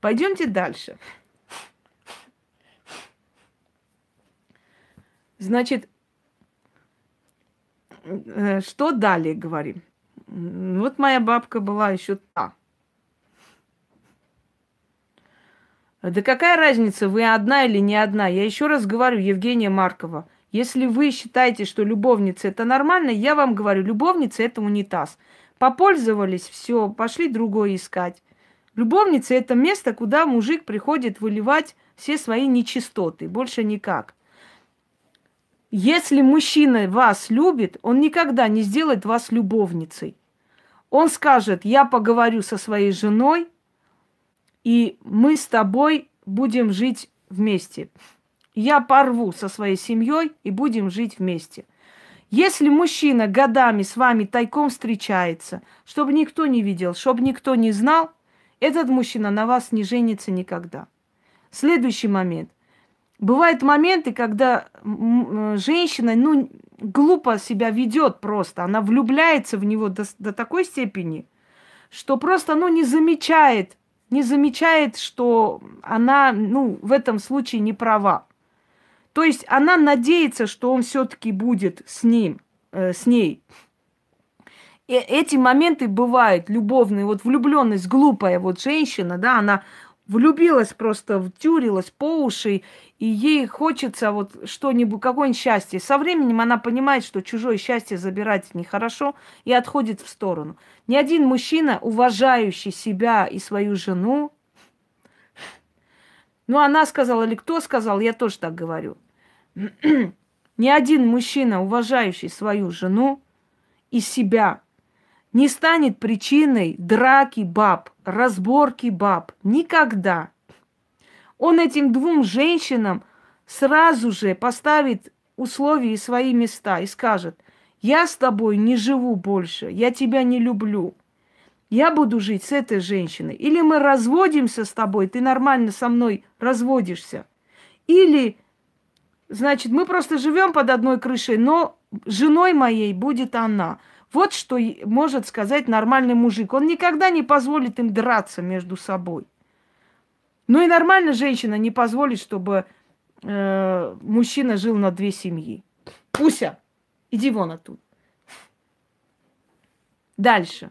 Пойдемте дальше. Значит, э, что далее говорим? Вот моя бабка была еще та. Да какая разница, вы одна или не одна? Я еще раз говорю, Евгения Маркова, если вы считаете, что любовница это нормально, я вам говорю, любовница это унитаз. Попользовались, все, пошли другое искать. Любовница это место, куда мужик приходит выливать все свои нечистоты, больше никак. Если мужчина вас любит, он никогда не сделает вас любовницей. Он скажет, я поговорю со своей женой, и мы с тобой будем жить вместе. Я порву со своей семьей и будем жить вместе. Если мужчина годами с вами тайком встречается, чтобы никто не видел, чтобы никто не знал, этот мужчина на вас не женится никогда. Следующий момент. Бывают моменты, когда э, женщина, ну, глупо себя ведет просто. Она влюбляется в него до, до такой степени, что просто, ну, не замечает, не замечает, что она, ну, в этом случае не права. То есть она надеется, что он все-таки будет с ним, э, с ней. И эти моменты бывают любовные. Вот влюбленность глупая, вот женщина, да, она влюбилась просто, втюрилась по уши и ей хочется вот что-нибудь, какое-нибудь счастье. Со временем она понимает, что чужое счастье забирать нехорошо, и отходит в сторону. Ни один мужчина, уважающий себя и свою жену, ну, она сказала, или кто сказал, я тоже так говорю. Ни один мужчина, уважающий свою жену и себя, не станет причиной драки баб, разборки баб. Никогда. Он этим двум женщинам сразу же поставит условия и свои места и скажет, я с тобой не живу больше, я тебя не люблю. Я буду жить с этой женщиной. Или мы разводимся с тобой, ты нормально со мной разводишься. Или, значит, мы просто живем под одной крышей, но женой моей будет она. Вот что может сказать нормальный мужик. Он никогда не позволит им драться между собой. Ну и нормально женщина не позволит, чтобы э, мужчина жил на две семьи. Пуся, иди вон оттуда. Дальше.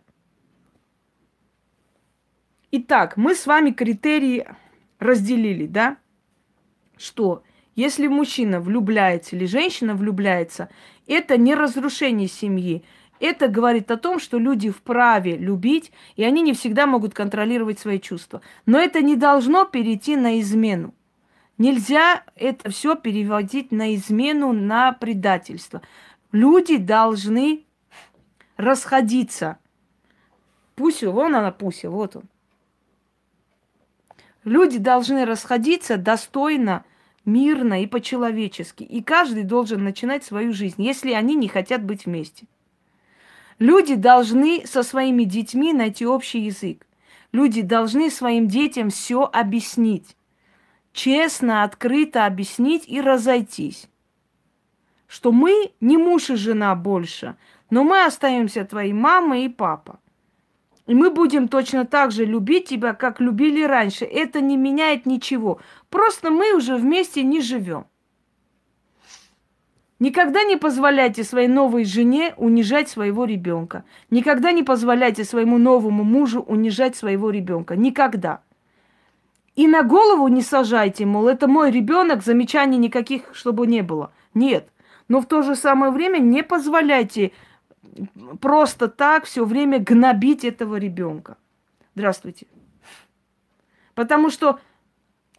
Итак, мы с вами критерии разделили, да? Что если мужчина влюбляется или женщина влюбляется, это не разрушение семьи, это говорит о том, что люди вправе любить, и они не всегда могут контролировать свои чувства. Но это не должно перейти на измену. Нельзя это все переводить на измену, на предательство. Люди должны расходиться. Пуся, вон она, Пуся, вот он. Люди должны расходиться достойно, мирно и по-человечески. И каждый должен начинать свою жизнь, если они не хотят быть вместе. Люди должны со своими детьми найти общий язык. Люди должны своим детям все объяснить. Честно, открыто объяснить и разойтись. Что мы не муж и жена больше, но мы остаемся твоей мамой и папа. И мы будем точно так же любить тебя, как любили раньше. Это не меняет ничего. Просто мы уже вместе не живем. Никогда не позволяйте своей новой жене унижать своего ребенка. Никогда не позволяйте своему новому мужу унижать своего ребенка. Никогда. И на голову не сажайте, мол, это мой ребенок, замечаний никаких, чтобы не было. Нет. Но в то же самое время не позволяйте просто так все время гнобить этого ребенка. Здравствуйте. Потому что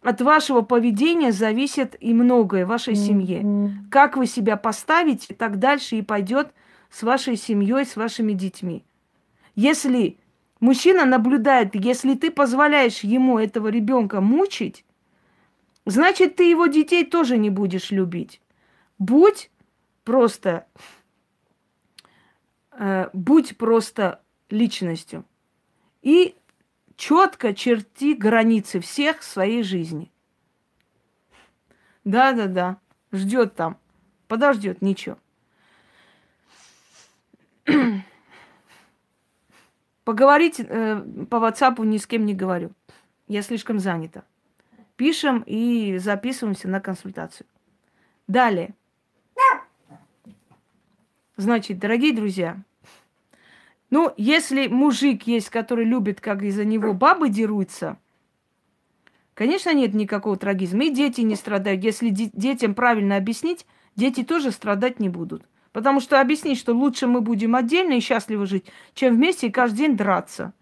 от вашего поведения зависит и многое в вашей mm-hmm. семье. Как вы себя поставите, так дальше и пойдет с вашей семьей, с вашими детьми. Если мужчина наблюдает, если ты позволяешь ему этого ребенка мучить, значит ты его детей тоже не будешь любить. Будь просто, э, будь просто личностью. И четко черти границы всех своей жизни. Да-да-да, ждет там, подождет, ничего. Поговорить э, по WhatsApp ни с кем не говорю. Я слишком занята. Пишем и записываемся на консультацию. Далее. Значит, дорогие друзья, ну, если мужик есть, который любит, как из-за него бабы дерутся, конечно, нет никакого трагизма. И дети не страдают. Если де- детям правильно объяснить, дети тоже страдать не будут. Потому что объяснить, что лучше мы будем отдельно и счастливо жить, чем вместе и каждый день драться.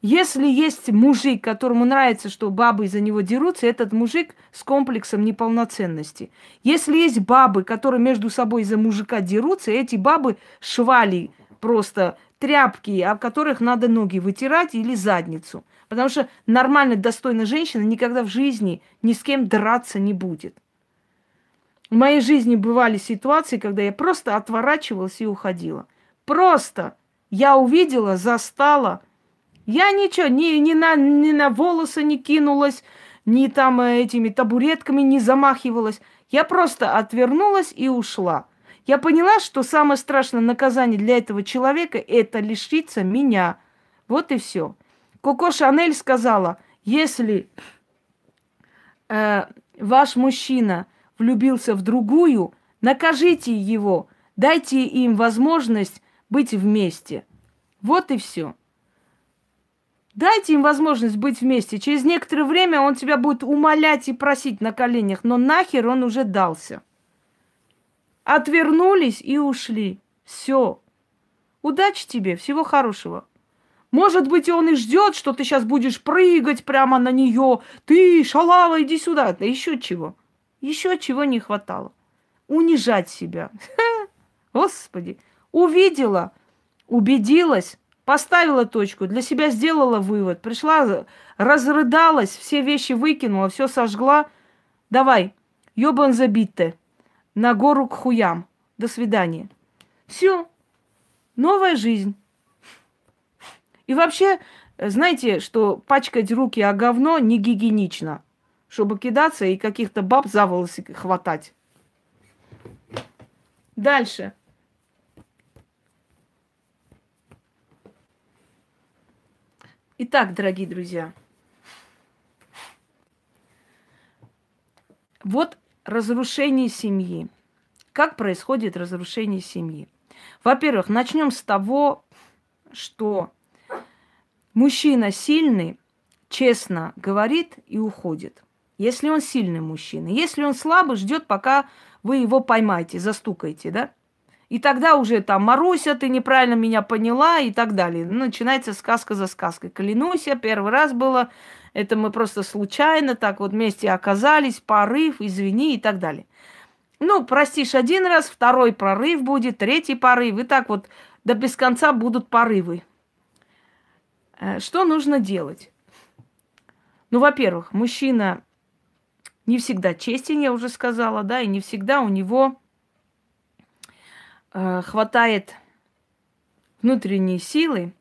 Если есть мужик, которому нравится, что бабы из-за него дерутся, этот мужик с комплексом неполноценности. Если есть бабы, которые между собой из-за мужика дерутся, эти бабы швали, просто тряпки, об которых надо ноги вытирать или задницу. Потому что нормально, достойная женщина никогда в жизни ни с кем драться не будет. В моей жизни бывали ситуации, когда я просто отворачивалась и уходила. Просто я увидела, застала. Я ничего, ни, ни, на, ни на волосы не кинулась, ни там э, этими табуретками не замахивалась. Я просто отвернулась и ушла. Я поняла, что самое страшное наказание для этого человека – это лишиться меня. Вот и все. Коко Шанель сказала, если э, ваш мужчина влюбился в другую, накажите его, дайте им возможность быть вместе. Вот и все. Дайте им возможность быть вместе. Через некоторое время он тебя будет умолять и просить на коленях, но нахер он уже дался отвернулись и ушли. Все. Удачи тебе, всего хорошего. Может быть, он и ждет, что ты сейчас будешь прыгать прямо на нее. Ты, шалава, иди сюда. Да еще чего. Еще чего не хватало. Унижать себя. Господи. Увидела, убедилась, поставила точку, для себя сделала вывод. Пришла, разрыдалась, все вещи выкинула, все сожгла. Давай, ёбан забитый на гору к хуям. До свидания. Все. Новая жизнь. И вообще, знаете, что пачкать руки о говно не гигиенично, чтобы кидаться и каких-то баб за волосы хватать. Дальше. Итак, дорогие друзья, вот разрушение семьи. Как происходит разрушение семьи? Во-первых, начнем с того, что мужчина сильный, честно говорит и уходит. Если он сильный мужчина. Если он слабый, ждет, пока вы его поймаете, застукаете, да? И тогда уже там «Маруся, ты неправильно меня поняла» и так далее. Ну, начинается сказка за сказкой. Клянусь, я первый раз было, это мы просто случайно так вот вместе оказались, порыв, извини и так далее. Ну, простишь один раз, второй прорыв будет, третий порыв, и так вот до без конца будут порывы. Э, что нужно делать? Ну, во-первых, мужчина не всегда честен, я уже сказала, да, и не всегда у него Э, хватает внутренней силы,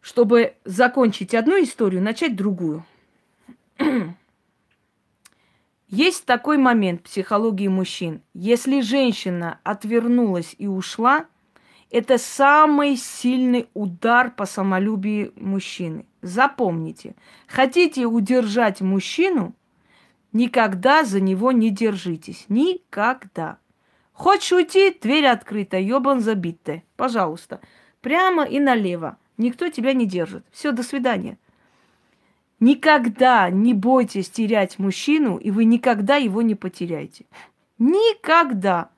чтобы закончить одну историю, начать другую. Есть такой момент психологии мужчин. Если женщина отвернулась и ушла, это самый сильный удар по самолюбию мужчины. Запомните, хотите удержать мужчину, Никогда за него не держитесь. Никогда. Хочешь уйти, дверь открыта, ёбан забитая. Пожалуйста. Прямо и налево. Никто тебя не держит. Все, до свидания. Никогда не бойтесь терять мужчину, и вы никогда его не потеряете. Никогда.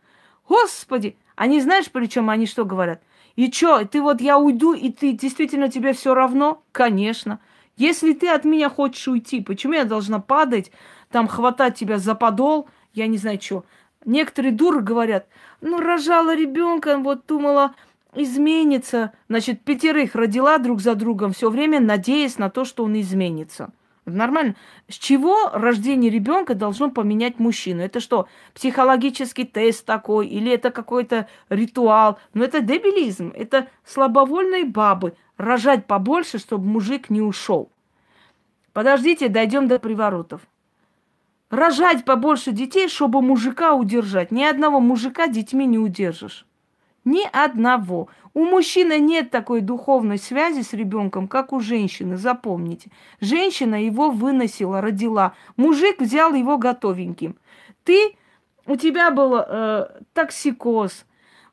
Господи, они знаешь, причем они что говорят? И чё, ты вот я уйду, и ты действительно тебе все равно? Конечно. Если ты от меня хочешь уйти, почему я должна падать там хватать тебя за подол, я не знаю что. Некоторые дуры говорят, ну, рожала ребенка, вот думала, изменится. Значит, пятерых родила друг за другом все время, надеясь на то, что он изменится. Нормально. С чего рождение ребенка должно поменять мужчину? Это что, психологический тест такой, или это какой-то ритуал? Но ну, это дебилизм, это слабовольные бабы. Рожать побольше, чтобы мужик не ушел. Подождите, дойдем до приворотов. Рожать побольше детей, чтобы мужика удержать. Ни одного мужика детьми не удержишь. Ни одного. У мужчины нет такой духовной связи с ребенком, как у женщины, запомните. Женщина его выносила, родила. Мужик взял его готовеньким. Ты, у тебя был э, токсикоз,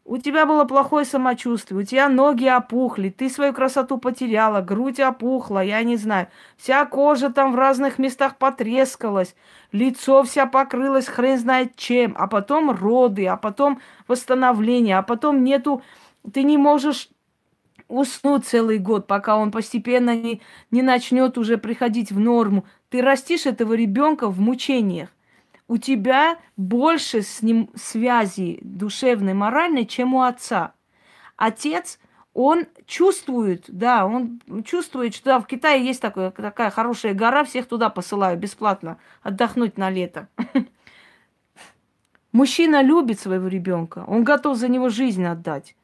у тебя было плохое самочувствие, у тебя ноги опухли, ты свою красоту потеряла, грудь опухла, я не знаю. Вся кожа там в разных местах потрескалась, лицо вся покрылось хрен знает чем, а потом роды, а потом восстановление, а потом нету... Ты не можешь уснуть целый год, пока он постепенно не, не начнет уже приходить в норму. Ты растишь этого ребенка в мучениях у тебя больше с ним связи душевной, моральной, чем у отца. Отец, он чувствует, да, он чувствует, что да, в Китае есть такое, такая хорошая гора, всех туда посылаю бесплатно отдохнуть на лето. Мужчина любит своего ребенка, он готов за него жизнь отдать.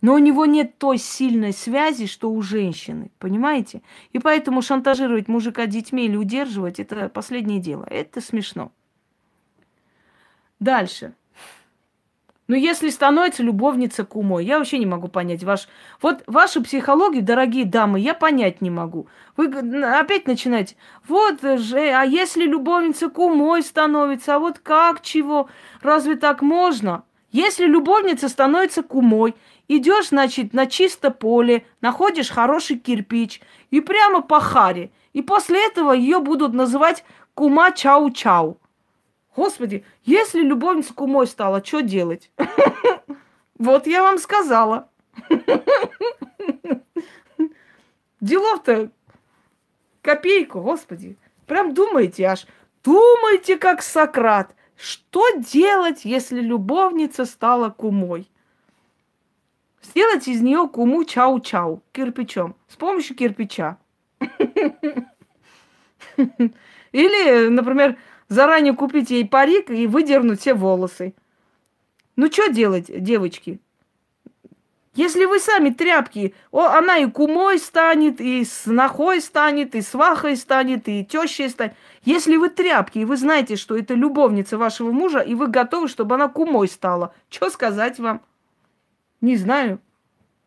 Но у него нет той сильной связи, что у женщины, понимаете? И поэтому шантажировать мужика детьми или удерживать – это последнее дело. Это смешно. Дальше. Ну, если становится любовница кумой, я вообще не могу понять ваш... Вот вашу психологию, дорогие дамы, я понять не могу. Вы опять начинаете, вот э, же, а если любовница кумой становится, а вот как, чего, разве так можно? Если любовница становится кумой, идешь, значит, на чисто поле, находишь хороший кирпич и прямо по харе. И после этого ее будут называть кума чау-чау. Господи, если любовница кумой стала, что делать? Вот я вам сказала. Делов-то копейку, господи. Прям думайте, аж. Думайте, как Сократ. Что делать, если любовница стала кумой? Сделать из нее куму чау-чау кирпичом. С помощью кирпича. Или, например, заранее купить ей парик и выдернуть все волосы. Ну что делать, девочки? Если вы сами тряпки, о, она и кумой станет, и снохой станет, и свахой станет, и тещей станет. Если вы тряпки, и вы знаете, что это любовница вашего мужа, и вы готовы, чтобы она кумой стала, что сказать вам? Не знаю.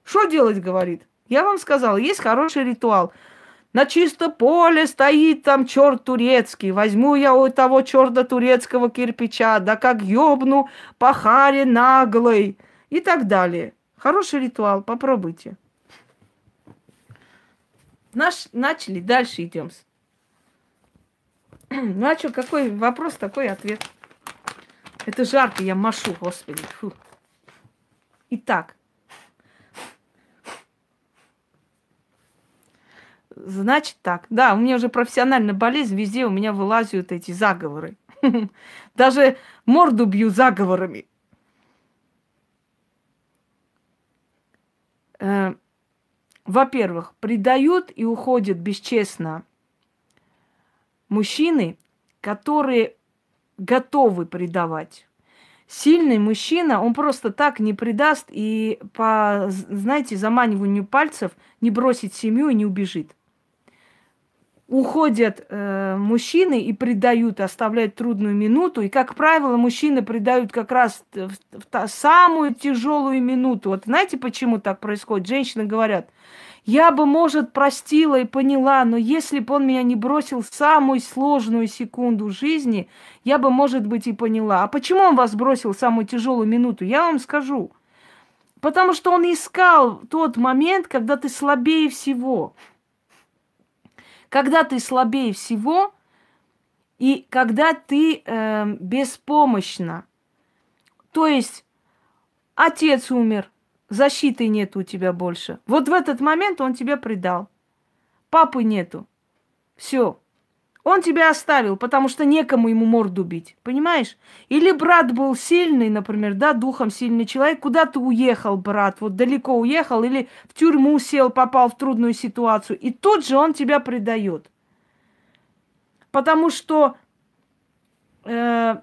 Что делать, говорит? Я вам сказала, есть хороший ритуал – на чисто поле стоит там черт турецкий. Возьму я у того черта турецкого кирпича, да как ёбну по харе наглой и так далее. Хороший ритуал, попробуйте. Наш, начали, дальше идем. Ну а что, какой вопрос, такой ответ. Это жарко, я машу, господи. Фу. Итак, Значит так. Да, у меня уже профессиональная болезнь, везде у меня вылазят эти заговоры. Даже морду бью заговорами. Э, во-первых, предают и уходят бесчестно мужчины, которые готовы предавать. Сильный мужчина, он просто так не предаст и по, знаете, заманиванию пальцев не бросит семью и не убежит уходят э, мужчины и предают, оставляют трудную минуту. И, как правило, мужчины предают как раз в, в, та, самую тяжелую минуту. Вот знаете, почему так происходит? Женщины говорят, я бы, может, простила и поняла, но если бы он меня не бросил в самую сложную секунду жизни, я бы, может быть, и поняла. А почему он вас бросил в самую тяжелую минуту? Я вам скажу. Потому что он искал тот момент, когда ты слабее всего – когда ты слабее всего, и когда ты э, беспомощна. То есть отец умер, защиты нет у тебя больше. Вот в этот момент он тебя предал. Папы нету. Все, он тебя оставил, потому что некому ему морду бить, понимаешь? Или брат был сильный, например, да, духом сильный человек, куда ты уехал, брат, вот далеко уехал, или в тюрьму сел, попал в трудную ситуацию, и тут же он тебя предает. Потому что, э,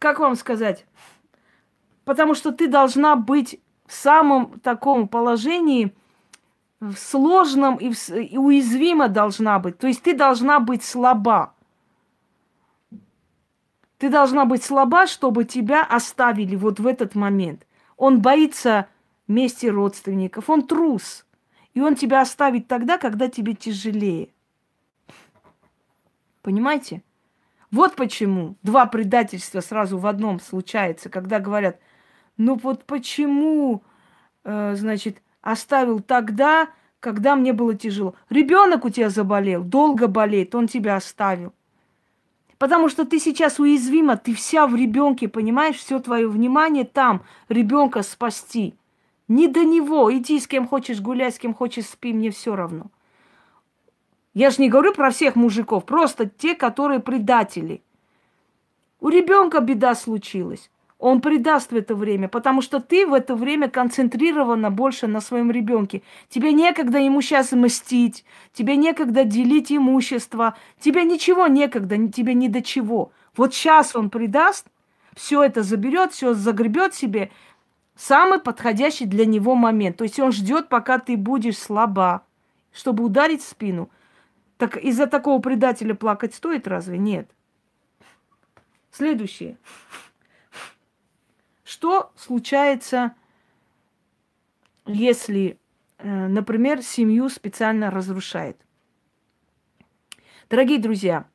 как вам сказать, потому что ты должна быть в самом таком положении – в сложном и, в, и уязвима должна быть. То есть ты должна быть слаба. Ты должна быть слаба, чтобы тебя оставили вот в этот момент. Он боится вместе родственников, он трус. И он тебя оставит тогда, когда тебе тяжелее. Понимаете? Вот почему два предательства сразу в одном случается, когда говорят, ну вот почему, э, значит, оставил тогда, когда мне было тяжело. Ребенок у тебя заболел, долго болеет, он тебя оставил. Потому что ты сейчас уязвима, ты вся в ребенке, понимаешь, все твое внимание там, ребенка спасти. Не до него, иди с кем хочешь, гуляй, с кем хочешь, спи, мне все равно. Я же не говорю про всех мужиков, просто те, которые предатели. У ребенка беда случилась он предаст в это время, потому что ты в это время концентрирована больше на своем ребенке. Тебе некогда ему сейчас мстить, тебе некогда делить имущество, тебе ничего некогда, тебе ни до чего. Вот сейчас он предаст, все это заберет, все загребет себе, самый подходящий для него момент. То есть он ждет, пока ты будешь слаба, чтобы ударить в спину. Так из-за такого предателя плакать стоит разве? Нет. Следующее. Что случается, если, э, например, семью специально разрушает? Дорогие друзья,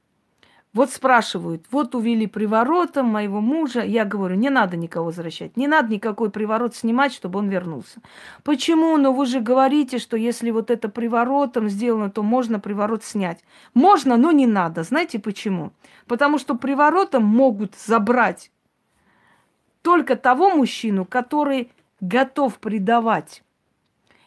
вот спрашивают, вот увели приворотом моего мужа. Я говорю, не надо никого возвращать, не надо никакой приворот снимать, чтобы он вернулся. Почему? Но вы же говорите, что если вот это приворотом сделано, то можно приворот снять. Можно, но не надо. Знаете почему? Потому что приворотом могут забрать только того мужчину, который готов предавать.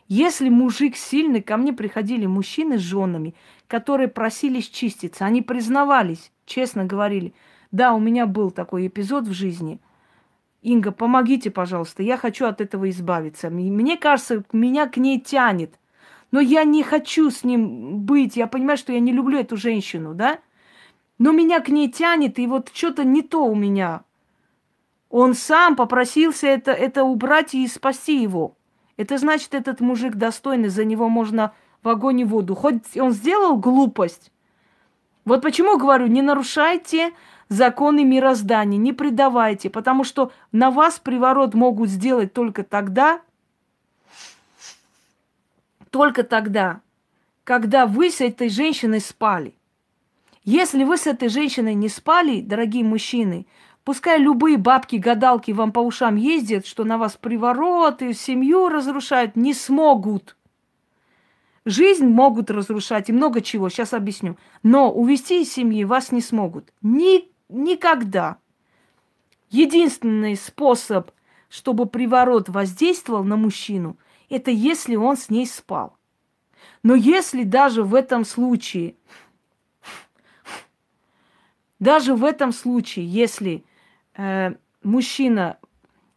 Если мужик сильный, ко мне приходили мужчины с женами, которые просились чиститься. Они признавались, честно говорили. Да, у меня был такой эпизод в жизни. Инга, помогите, пожалуйста, я хочу от этого избавиться. Мне кажется, меня к ней тянет. Но я не хочу с ним быть. Я понимаю, что я не люблю эту женщину, да? Но меня к ней тянет, и вот что-то не то у меня он сам попросился это, это убрать и спасти его. Это значит, этот мужик достойный, за него можно в огонь и в воду. Хоть он сделал глупость. Вот почему говорю, не нарушайте законы мироздания, не предавайте, потому что на вас приворот могут сделать только тогда, только тогда, когда вы с этой женщиной спали. Если вы с этой женщиной не спали, дорогие мужчины, Пускай любые бабки-гадалки вам по ушам ездят, что на вас привороты, семью разрушают, не смогут. Жизнь могут разрушать и много чего, сейчас объясню. Но увести из семьи вас не смогут. Ни, никогда. Единственный способ, чтобы приворот воздействовал на мужчину, это если он с ней спал. Но если даже в этом случае, даже в этом случае, если Э, мужчина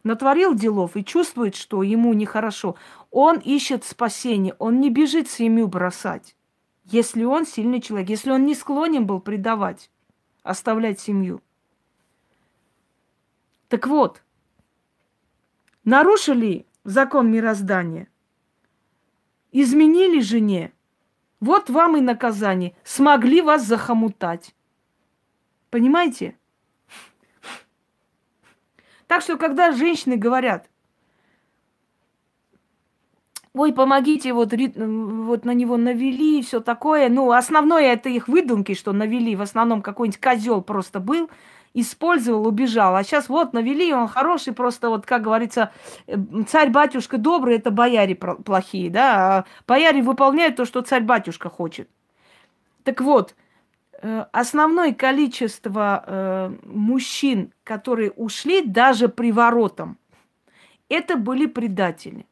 натворил делов и чувствует, что ему нехорошо, он ищет спасение, он не бежит семью бросать, если он сильный человек, если он не склонен был предавать, оставлять семью. Так вот, нарушили закон мироздания, изменили жене, вот вам и наказание, смогли вас захомутать. Понимаете? Так что, когда женщины говорят, ой, помогите, вот, вот на него навели, все такое. Ну, основное это их выдумки, что навели. В основном какой-нибудь козел просто был, использовал, убежал. А сейчас вот навели, он хороший, просто вот, как говорится, эм, царь-батюшка добрый, это бояре плохие, да, а бояре выполняют то, что царь-батюшка хочет. Так вот, Э, основное количество э, мужчин, которые ушли даже приворотом, это были предатели.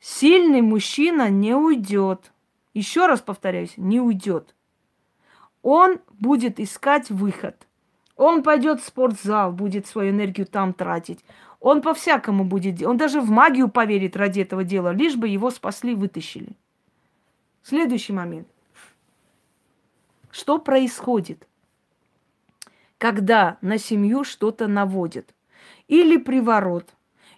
Сильный мужчина не уйдет. Еще раз повторяюсь, не уйдет. Он будет искать выход. Он пойдет в спортзал, будет свою энергию там тратить. Он по-всякому будет. Он даже в магию поверит ради этого дела, лишь бы его спасли, вытащили. Следующий момент. Что происходит, когда на семью что-то наводит? Или приворот,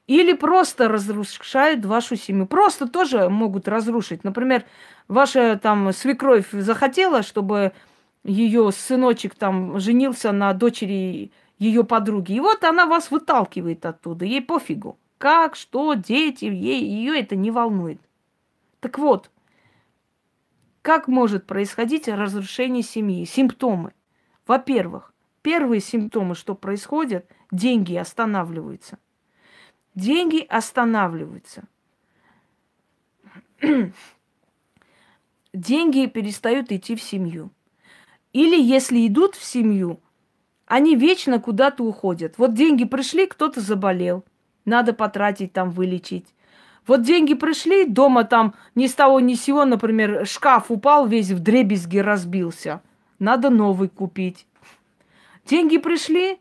или просто разрушают вашу семью. Просто тоже могут разрушить. Например, ваша там свекровь захотела, чтобы ее сыночек там женился на дочери ее подруги. И вот она вас выталкивает оттуда. Ей пофигу. Как, что, дети, ей, ее это не волнует. Так вот, как может происходить разрушение семьи? Симптомы. Во-первых, первые симптомы, что происходят, деньги останавливаются. Деньги останавливаются. деньги перестают идти в семью. Или если идут в семью, они вечно куда-то уходят. Вот деньги пришли, кто-то заболел, надо потратить там, вылечить. Вот деньги пришли, дома там ни с того ни с сего, например, шкаф упал весь в дребезги, разбился. Надо новый купить. Деньги пришли,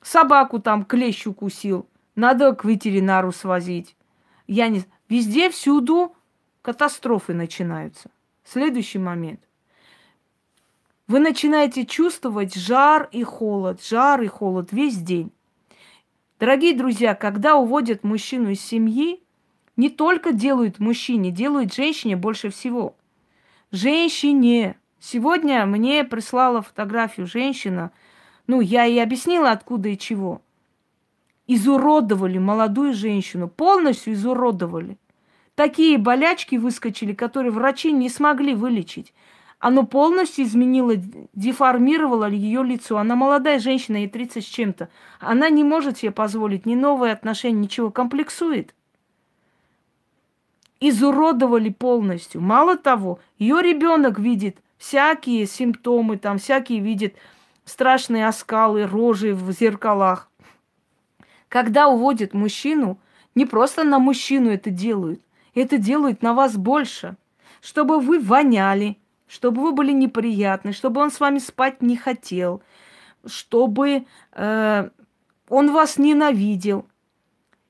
собаку там клещ укусил. Надо к ветеринару свозить. Я не... Везде, всюду катастрофы начинаются. Следующий момент. Вы начинаете чувствовать жар и холод, жар и холод весь день. Дорогие друзья, когда уводят мужчину из семьи, не только делают мужчине, делают женщине больше всего. Женщине. Сегодня мне прислала фотографию женщина. Ну, я и объяснила, откуда и чего. Изуродовали молодую женщину, полностью изуродовали. Такие болячки выскочили, которые врачи не смогли вылечить. Оно полностью изменило, деформировало ее лицо. Она молодая женщина, ей 30 с чем-то. Она не может себе позволить ни новые отношения, ничего, комплексует. Изуродовали полностью. Мало того, ее ребенок видит всякие симптомы, там всякие видит страшные оскалы, рожи в зеркалах. Когда уводят мужчину, не просто на мужчину это делают, это делают на вас больше, чтобы вы воняли, чтобы вы были неприятны, чтобы он с вами спать не хотел, чтобы э, он вас ненавидел.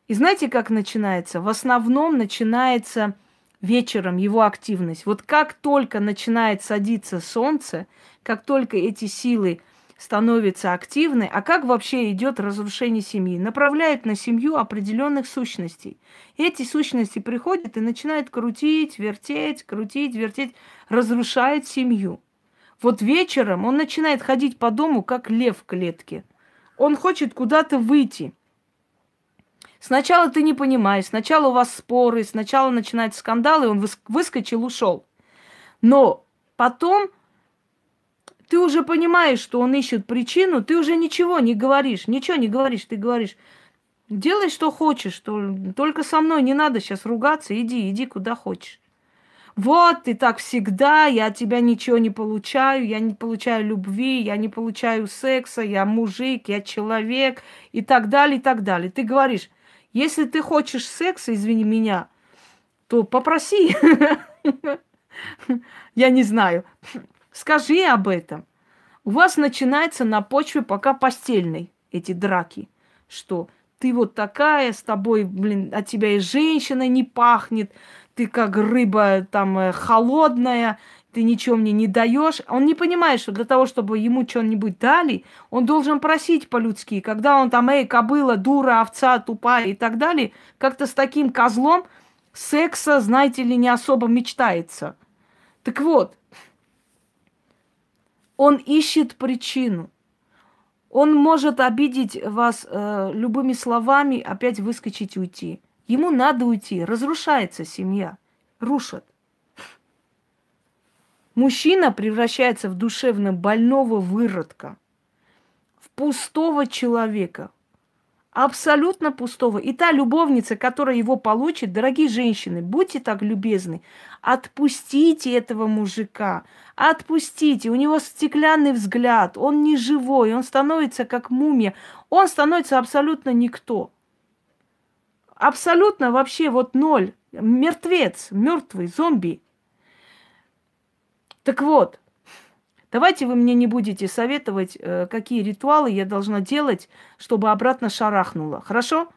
И знаете, как начинается? В основном начинается вечером его активность. Вот как только начинает садиться солнце, как только эти силы становится активной, а как вообще идет разрушение семьи? Направляет на семью определенных сущностей. Эти сущности приходят и начинают крутить, вертеть, крутить, вертеть, разрушает семью. Вот вечером он начинает ходить по дому, как лев в клетке. Он хочет куда-то выйти. Сначала ты не понимаешь, сначала у вас споры, сначала скандал и он выскочил, ушел. Но потом ты уже понимаешь, что он ищет причину, ты уже ничего не говоришь, ничего не говоришь, ты говоришь, делай, что хочешь, что, только со мной не надо сейчас ругаться, иди, иди куда хочешь. Вот ты так всегда, я от тебя ничего не получаю, я не получаю любви, я не получаю секса, я мужик, я человек и так далее, и так далее. Ты говоришь, если ты хочешь секса, извини меня, то попроси. Я не знаю. Скажи об этом. У вас начинается на почве пока постельной эти драки, что ты вот такая, с тобой, блин, от тебя и женщина не пахнет, ты как рыба там э, холодная, ты ничего мне не даешь. Он не понимает, что для того, чтобы ему что-нибудь дали, он должен просить по-людски. Когда он там, эй, кобыла, дура, овца, тупая и так далее, как-то с таким козлом секса, знаете ли, не особо мечтается. Так вот, он ищет причину. Он может обидеть вас э, любыми словами, опять выскочить и уйти. Ему надо уйти. Разрушается семья. Рушат. Мужчина превращается в душевно больного выродка, в пустого человека, абсолютно пустого. И та любовница, которая его получит, дорогие женщины, будьте так любезны, отпустите этого мужика, отпустите, у него стеклянный взгляд, он не живой, он становится как мумия, он становится абсолютно никто. Абсолютно вообще вот ноль, мертвец, мертвый, зомби. Так вот, Давайте вы мне не будете советовать, э, какие ритуалы я должна делать, чтобы обратно шарахнула. Хорошо?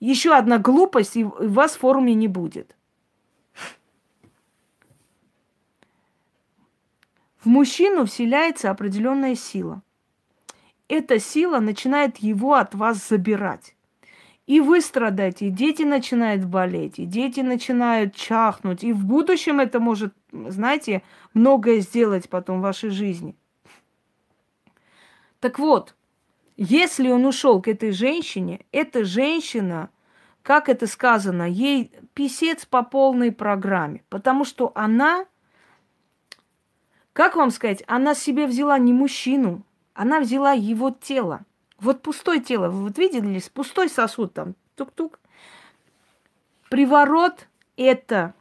Еще одна глупость, и вас в форуме не будет. В мужчину вселяется определенная сила. Эта сила начинает его от вас забирать. И вы страдаете, и дети начинают болеть, и дети начинают чахнуть. И в будущем это может, знаете, многое сделать потом в вашей жизни. Так вот, если он ушел к этой женщине, эта женщина, как это сказано, ей писец по полной программе, потому что она, как вам сказать, она себе взяла не мужчину, она взяла его тело. Вот пустое тело, вы вот видели, пустой сосуд там, тук-тук. Приворот – это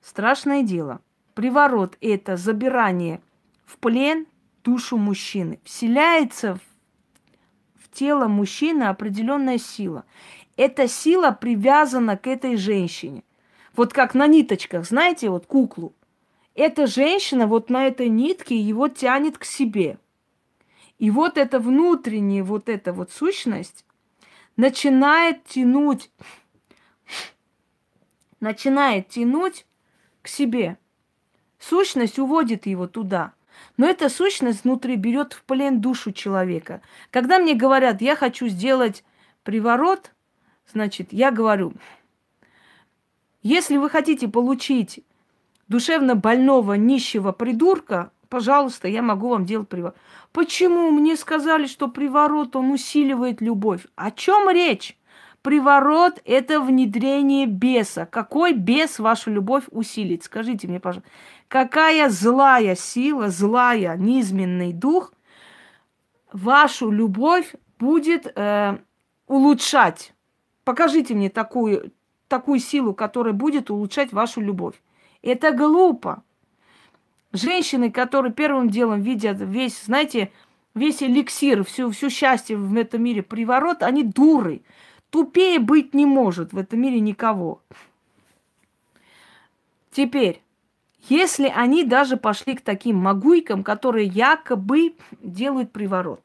страшное дело. Приворот – это забирание в плен душу мужчины. Вселяется в, в тело мужчины определенная сила. Эта сила привязана к этой женщине. Вот как на ниточках, знаете, вот куклу. Эта женщина вот на этой нитке его тянет к себе – и вот эта внутренняя вот эта вот сущность начинает тянуть, начинает тянуть к себе. Сущность уводит его туда – но эта сущность внутри берет в плен душу человека. Когда мне говорят, я хочу сделать приворот, значит, я говорю, если вы хотите получить душевно больного нищего придурка, Пожалуйста, я могу вам делать приворот. Почему? Мне сказали, что приворот, он усиливает любовь. О чем речь? Приворот – это внедрение беса. Какой бес вашу любовь усилит? Скажите мне, пожалуйста. Какая злая сила, злая, низменный дух вашу любовь будет э, улучшать? Покажите мне такую, такую силу, которая будет улучшать вашу любовь. Это глупо женщины, которые первым делом видят весь, знаете, весь эликсир, всю, всю счастье в этом мире, приворот, они дуры. Тупее быть не может в этом мире никого. Теперь, если они даже пошли к таким магуйкам, которые якобы делают приворот.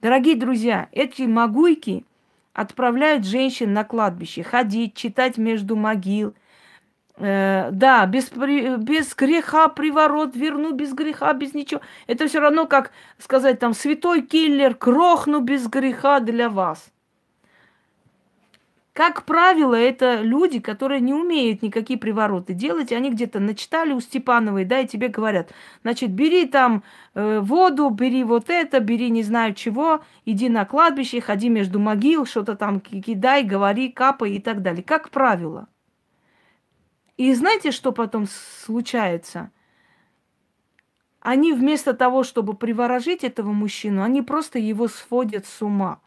Дорогие друзья, эти магуйки отправляют женщин на кладбище ходить, читать между могил – Э, да, без, без греха приворот верну, без греха, без ничего. Это все равно, как сказать там, святой киллер, крохну без греха для вас. Как правило, это люди, которые не умеют никакие привороты делать. Они где-то начитали у Степановой, да, и тебе говорят, значит, бери там э, воду, бери вот это, бери не знаю чего, иди на кладбище, ходи между могил, что-то там кидай, говори, капай и так далее. Как правило. И знаете, что потом случается? Они вместо того, чтобы приворожить этого мужчину, они просто его сводят с ума.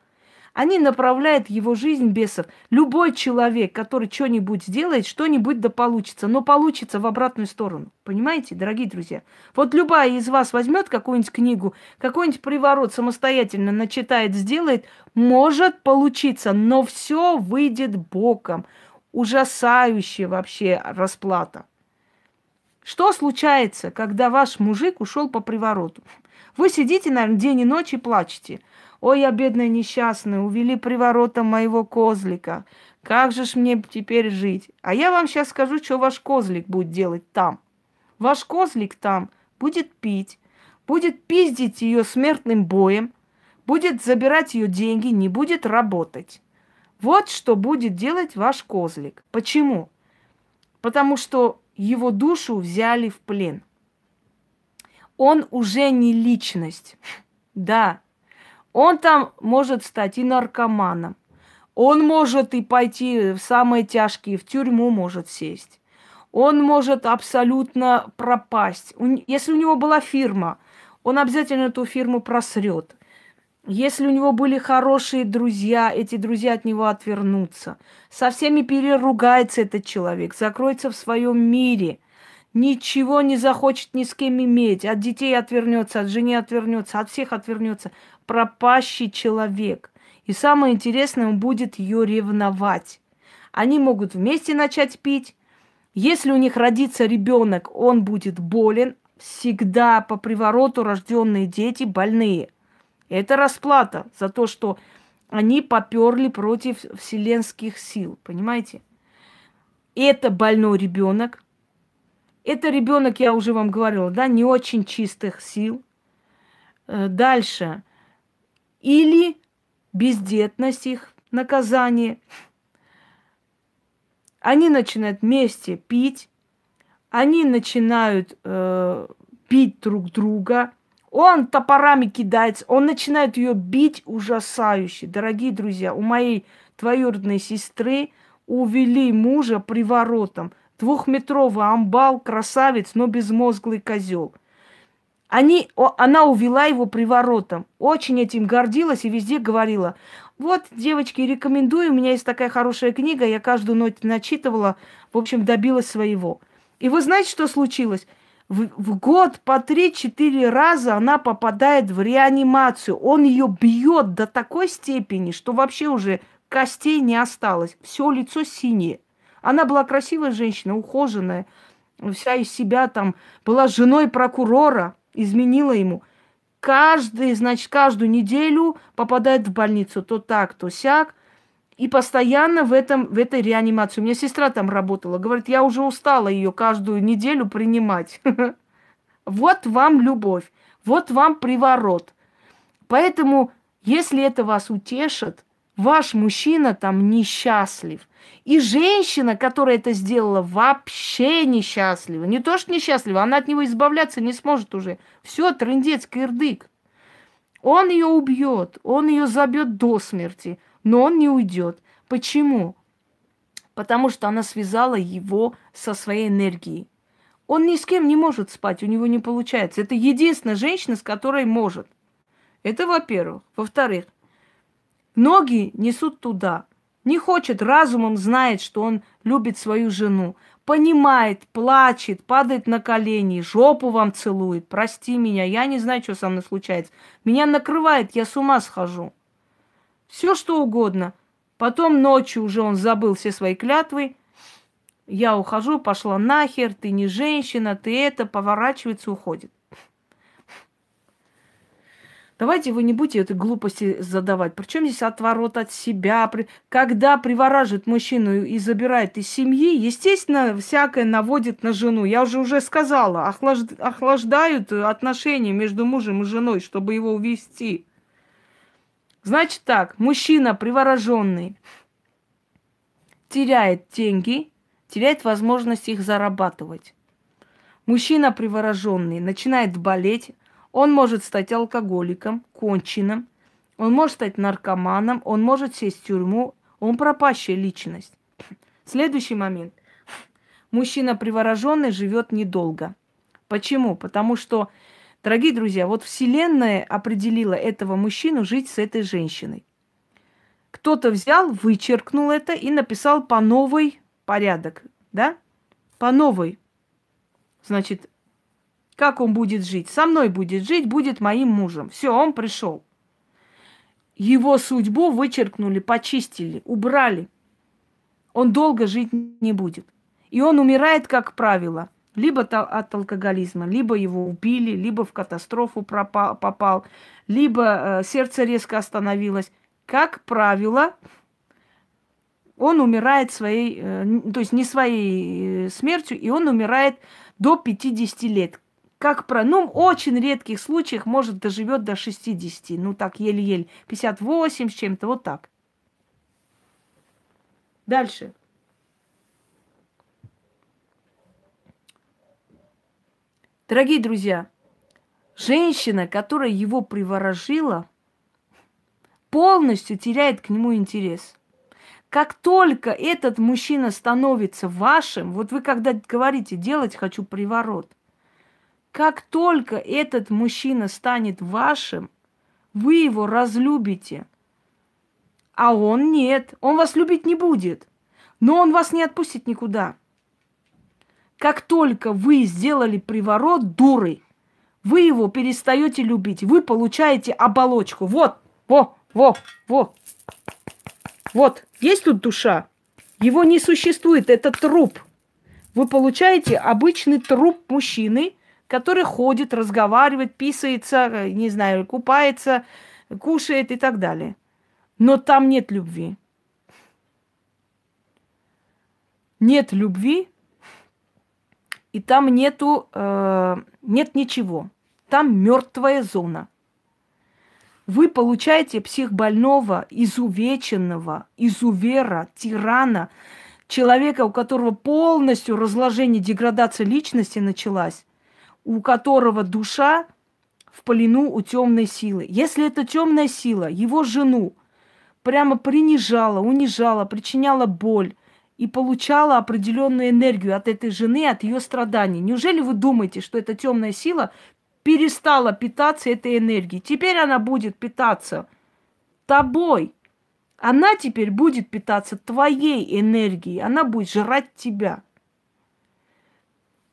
Они направляют его жизнь бесов. Любой человек, который что-нибудь сделает, что-нибудь да получится. Но получится в обратную сторону. Понимаете, дорогие друзья? Вот любая из вас возьмет какую-нибудь книгу, какой-нибудь приворот самостоятельно начитает, сделает, может получиться, но все выйдет боком. Ужасающая вообще расплата. Что случается, когда ваш мужик ушел по привороту? Вы сидите, наверное, день и ночь и плачете. Ой, я бедная несчастная, увели приворотом моего козлика. Как же ж мне теперь жить? А я вам сейчас скажу, что ваш козлик будет делать там. Ваш козлик там будет пить, будет пиздить ее смертным боем, будет забирать ее деньги, не будет работать. Вот что будет делать ваш козлик. Почему? Потому что его душу взяли в плен. Он уже не личность. Да, он там может стать и наркоманом. Он может и пойти в самые тяжкие, в тюрьму может сесть. Он может абсолютно пропасть. Если у него была фирма, он обязательно эту фирму просрет. Если у него были хорошие друзья, эти друзья от него отвернутся. Со всеми переругается этот человек, закроется в своем мире, ничего не захочет ни с кем иметь, от детей отвернется, от жены отвернется, от всех отвернется. Пропащий человек. И самое интересное, он будет ее ревновать. Они могут вместе начать пить. Если у них родится ребенок, он будет болен. Всегда по привороту рожденные дети больные – это расплата за то, что они поперли против вселенских сил, понимаете? Это больной ребенок. Это ребенок, я уже вам говорила, да, не очень чистых сил. Э, дальше. Или бездетность их, наказание. Они начинают вместе пить, они начинают э, пить друг друга, он топорами кидается, он начинает ее бить ужасающе. Дорогие друзья, у моей двоюродной сестры увели мужа приворотом. Двухметровый амбал, красавец, но безмозглый козел. Они, о, она увела его приворотом. Очень этим гордилась и везде говорила, вот, девочки, рекомендую, у меня есть такая хорошая книга, я каждую ночь начитывала, в общем, добилась своего. И вы знаете, что случилось? в, в год по 3-4 раза она попадает в реанимацию. Он ее бьет до такой степени, что вообще уже костей не осталось. Все лицо синее. Она была красивая женщина, ухоженная, вся из себя там, была женой прокурора, изменила ему. Каждый, значит, каждую неделю попадает в больницу то так, то сяк. И постоянно в, этом, в этой реанимации. У меня сестра там работала. Говорит, я уже устала ее каждую неделю принимать. Вот вам любовь. Вот вам приворот. Поэтому, если это вас утешит, ваш мужчина там несчастлив. И женщина, которая это сделала, вообще несчастлива. Не то, что несчастлива, она от него избавляться не сможет уже. Все, трындец, кирдык. Он ее убьет, он ее забьет до смерти но он не уйдет. Почему? Потому что она связала его со своей энергией. Он ни с кем не может спать, у него не получается. Это единственная женщина, с которой может. Это во-первых. Во-вторых, ноги несут туда. Не хочет, разумом знает, что он любит свою жену. Понимает, плачет, падает на колени, жопу вам целует. Прости меня, я не знаю, что со мной случается. Меня накрывает, я с ума схожу все что угодно. Потом ночью уже он забыл все свои клятвы. Я ухожу, пошла нахер, ты не женщина, ты это, поворачивается, уходит. Давайте вы не будете этой глупости задавать. Причем здесь отворот от себя? Когда привораживает мужчину и забирает из семьи, естественно, всякое наводит на жену. Я уже уже сказала, охлажд... охлаждают отношения между мужем и женой, чтобы его увести. Значит так, мужчина привороженный теряет деньги, теряет возможность их зарабатывать. Мужчина привороженный начинает болеть, он может стать алкоголиком, конченым, он может стать наркоманом, он может сесть в тюрьму, он пропащая личность. Следующий момент. Мужчина привороженный живет недолго. Почему? Потому что Дорогие друзья, вот Вселенная определила этого мужчину жить с этой женщиной. Кто-то взял, вычеркнул это и написал по новой порядок, да? По новой. Значит, как он будет жить? Со мной будет жить, будет моим мужем. Все, он пришел. Его судьбу вычеркнули, почистили, убрали. Он долго жить не будет. И он умирает, как правило – либо от алкоголизма, либо его убили, либо в катастрофу пропал, попал, либо э, сердце резко остановилось. Как правило, он умирает своей, э, то есть не своей э, смертью, и он умирает до 50 лет. Как про, ну, в очень редких случаях, может, доживет до 60, ну, так, еле-еле, 58 с чем-то, вот так. Дальше. Дорогие друзья, женщина, которая его приворожила, полностью теряет к нему интерес. Как только этот мужчина становится вашим, вот вы когда говорите, делать хочу приворот, как только этот мужчина станет вашим, вы его разлюбите. А он нет, он вас любить не будет, но он вас не отпустит никуда – как только вы сделали приворот дуры, вы его перестаете любить. Вы получаете оболочку. Вот, во, во, во. Вот, есть тут душа? Его не существует, это труп. Вы получаете обычный труп мужчины, который ходит, разговаривает, писается, э, не знаю, купается, кушает и так далее. Но там нет любви. Нет любви, и там нету, э, нет ничего. Там мертвая зона. Вы получаете психбольного, изувеченного, изувера, тирана, человека, у которого полностью разложение, деградация личности началась, у которого душа в плену у темной силы. Если эта темная сила его жену прямо принижала, унижала, причиняла боль, и получала определенную энергию от этой жены, от ее страданий. Неужели вы думаете, что эта темная сила перестала питаться этой энергией? Теперь она будет питаться тобой. Она теперь будет питаться твоей энергией. Она будет жрать тебя.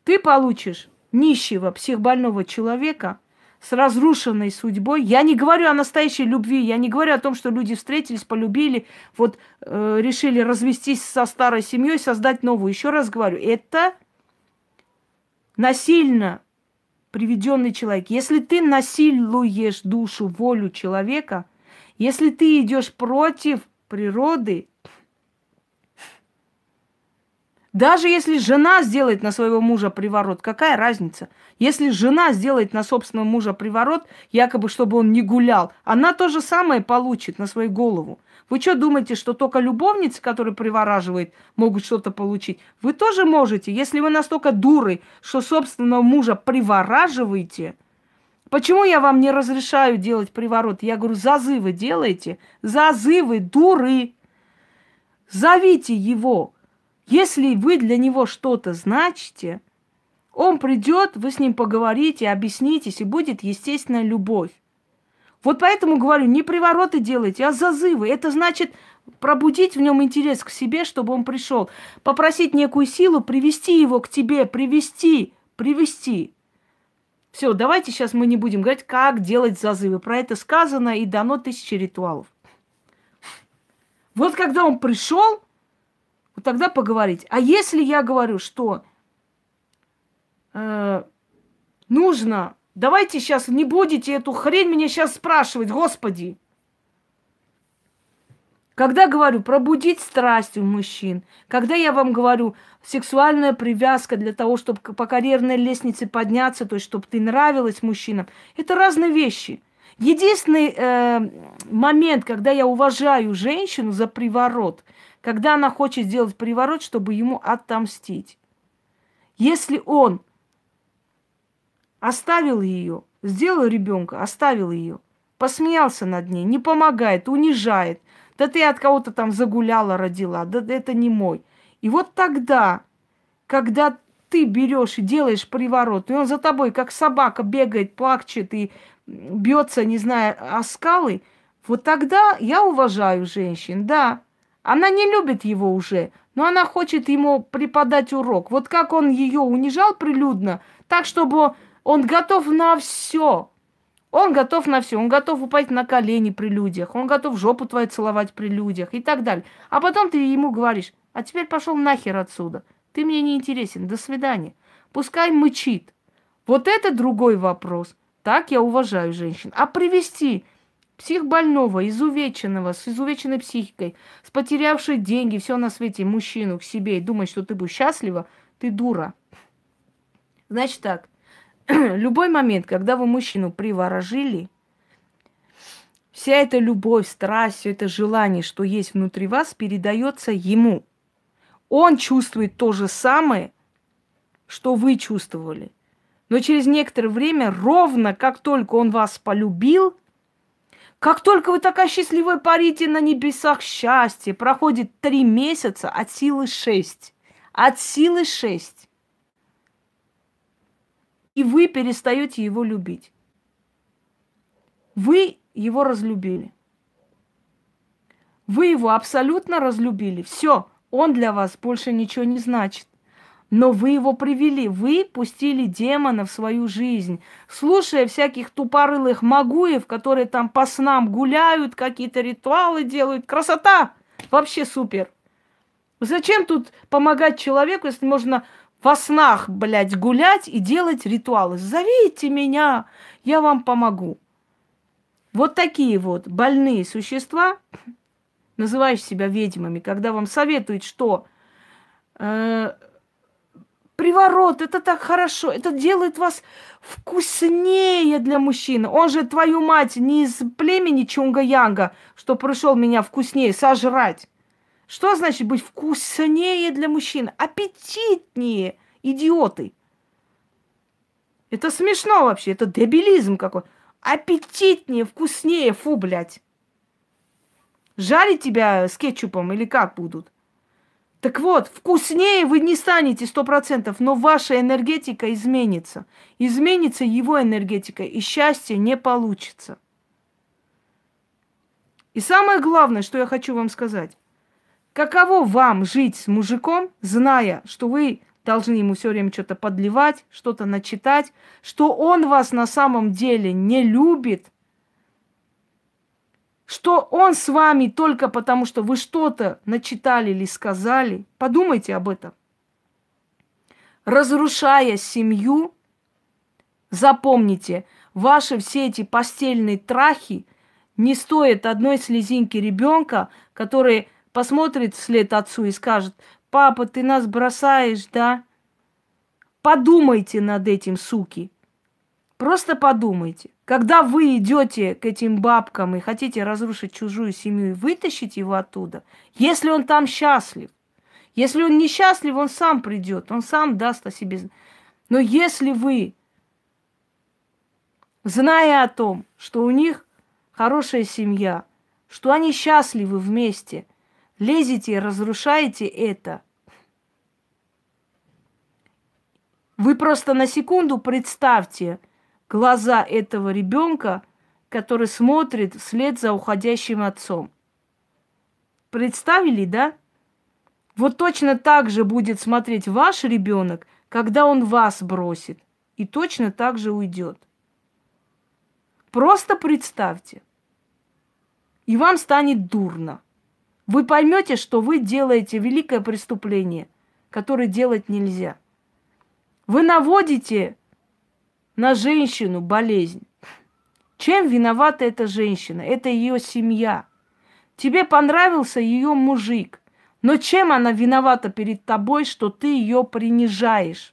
Ты получишь нищего, психбольного человека – с разрушенной судьбой. Я не говорю о настоящей любви, я не говорю о том, что люди встретились, полюбили, вот э, решили развестись со старой семьей, создать новую. Еще раз говорю, это насильно приведенный человек. Если ты насилуешь душу, волю человека, если ты идешь против природы, даже если жена сделает на своего мужа приворот, какая разница? Если жена сделает на собственного мужа приворот, якобы чтобы он не гулял, она то же самое получит на свою голову. Вы что думаете, что только любовницы, которые привораживают, могут что-то получить? Вы тоже можете, если вы настолько дуры, что собственного мужа привораживаете. Почему я вам не разрешаю делать приворот? Я говорю, зазывы делайте, зазывы, дуры. Зовите его, если вы для него что-то значите, он придет, вы с ним поговорите, объяснитесь, и будет естественная любовь. Вот поэтому говорю, не привороты делайте, а зазывы. Это значит пробудить в нем интерес к себе, чтобы он пришел. Попросить некую силу, привести его к тебе, привести, привести. Все, давайте сейчас мы не будем говорить, как делать зазывы. Про это сказано и дано тысячи ритуалов. Вот когда он пришел, тогда поговорить. А если я говорю, что э, нужно, давайте сейчас не будете эту хрень меня сейчас спрашивать, Господи. Когда говорю пробудить страсть у мужчин, когда я вам говорю сексуальная привязка для того, чтобы по карьерной лестнице подняться, то есть чтобы ты нравилась мужчинам, это разные вещи. Единственный э, момент, когда я уважаю женщину за приворот – когда она хочет сделать приворот, чтобы ему отомстить. Если он оставил ее, сделал ребенка, оставил ее, посмеялся над ней, не помогает, унижает, да ты от кого-то там загуляла, родила, да это не мой. И вот тогда, когда ты берешь и делаешь приворот, и он за тобой, как собака, бегает, плакчет и бьется, не знаю, о скалы, вот тогда я уважаю женщин, да, она не любит его уже, но она хочет ему преподать урок. Вот как он ее унижал прилюдно, так, чтобы он готов на все. Он готов на все. Он готов упасть на колени при людях. Он готов жопу твою целовать при людях и так далее. А потом ты ему говоришь, а теперь пошел нахер отсюда. Ты мне не интересен. До свидания. Пускай мычит. Вот это другой вопрос. Так я уважаю женщин. А привести психбольного, изувеченного, с изувеченной психикой, с потерявшей деньги, все на свете, мужчину к себе и думать, что ты будешь счастлива, ты дура. Значит так, любой момент, когда вы мужчину приворожили, вся эта любовь, страсть, все это желание, что есть внутри вас, передается ему. Он чувствует то же самое, что вы чувствовали. Но через некоторое время, ровно как только он вас полюбил – как только вы такая счастливая парите на небесах счастья, проходит три месяца от силы шесть. От силы шесть. И вы перестаете его любить. Вы его разлюбили. Вы его абсолютно разлюбили. Все, он для вас больше ничего не значит. Но вы его привели, вы пустили демона в свою жизнь, слушая всяких тупорылых магуев, которые там по снам гуляют, какие-то ритуалы делают. Красота! Вообще супер! Зачем тут помогать человеку, если можно во снах, блядь, гулять и делать ритуалы? Зовите меня, я вам помогу. Вот такие вот больные существа, называющие себя ведьмами, когда вам советуют, что э, приворот, это так хорошо, это делает вас вкуснее для мужчин. Он же твою мать не из племени Чунга-Янга, что пришел меня вкуснее сожрать. Что значит быть вкуснее для мужчин? Аппетитнее, идиоты. Это смешно вообще, это дебилизм какой. Аппетитнее, вкуснее, фу, блядь. Жарить тебя с кетчупом или как будут? Так вот, вкуснее вы не станете 100%, но ваша энергетика изменится. Изменится его энергетика, и счастье не получится. И самое главное, что я хочу вам сказать. Каково вам жить с мужиком, зная, что вы должны ему все время что-то подливать, что-то начитать, что он вас на самом деле не любит – что он с вами только потому, что вы что-то начитали или сказали. Подумайте об этом. Разрушая семью, запомните, ваши все эти постельные трахи не стоят одной слезинки ребенка, который посмотрит вслед отцу и скажет, папа, ты нас бросаешь, да? Подумайте над этим, суки. Просто подумайте, когда вы идете к этим бабкам и хотите разрушить чужую семью и вытащить его оттуда, если он там счастлив, если он несчастлив, он сам придет, он сам даст о себе. Но если вы, зная о том, что у них хорошая семья, что они счастливы вместе, лезете и разрушаете это, вы просто на секунду представьте – глаза этого ребенка, который смотрит вслед за уходящим отцом. Представили, да? Вот точно так же будет смотреть ваш ребенок, когда он вас бросит. И точно так же уйдет. Просто представьте. И вам станет дурно. Вы поймете, что вы делаете великое преступление, которое делать нельзя. Вы наводите на женщину болезнь. Чем виновата эта женщина? Это ее семья. Тебе понравился ее мужик. Но чем она виновата перед тобой, что ты ее принижаешь?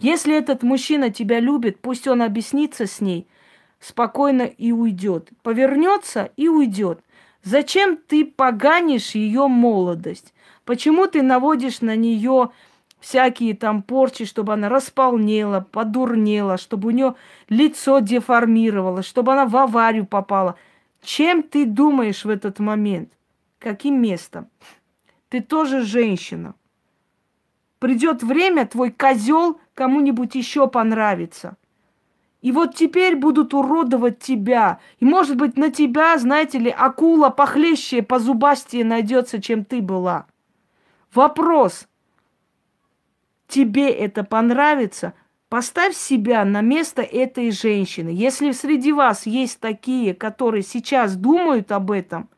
Если этот мужчина тебя любит, пусть он объяснится с ней спокойно и уйдет. Повернется и уйдет. Зачем ты поганишь ее молодость? Почему ты наводишь на нее всякие там порчи, чтобы она располнела, подурнела, чтобы у нее лицо деформировалось, чтобы она в аварию попала. Чем ты думаешь в этот момент? Каким местом? Ты тоже женщина. Придет время, твой козел кому-нибудь еще понравится. И вот теперь будут уродовать тебя. И, может быть, на тебя, знаете ли, акула похлеще, позубастее найдется, чем ты была. Вопрос – тебе это понравится, поставь себя на место этой женщины. Если среди вас есть такие, которые сейчас думают об этом,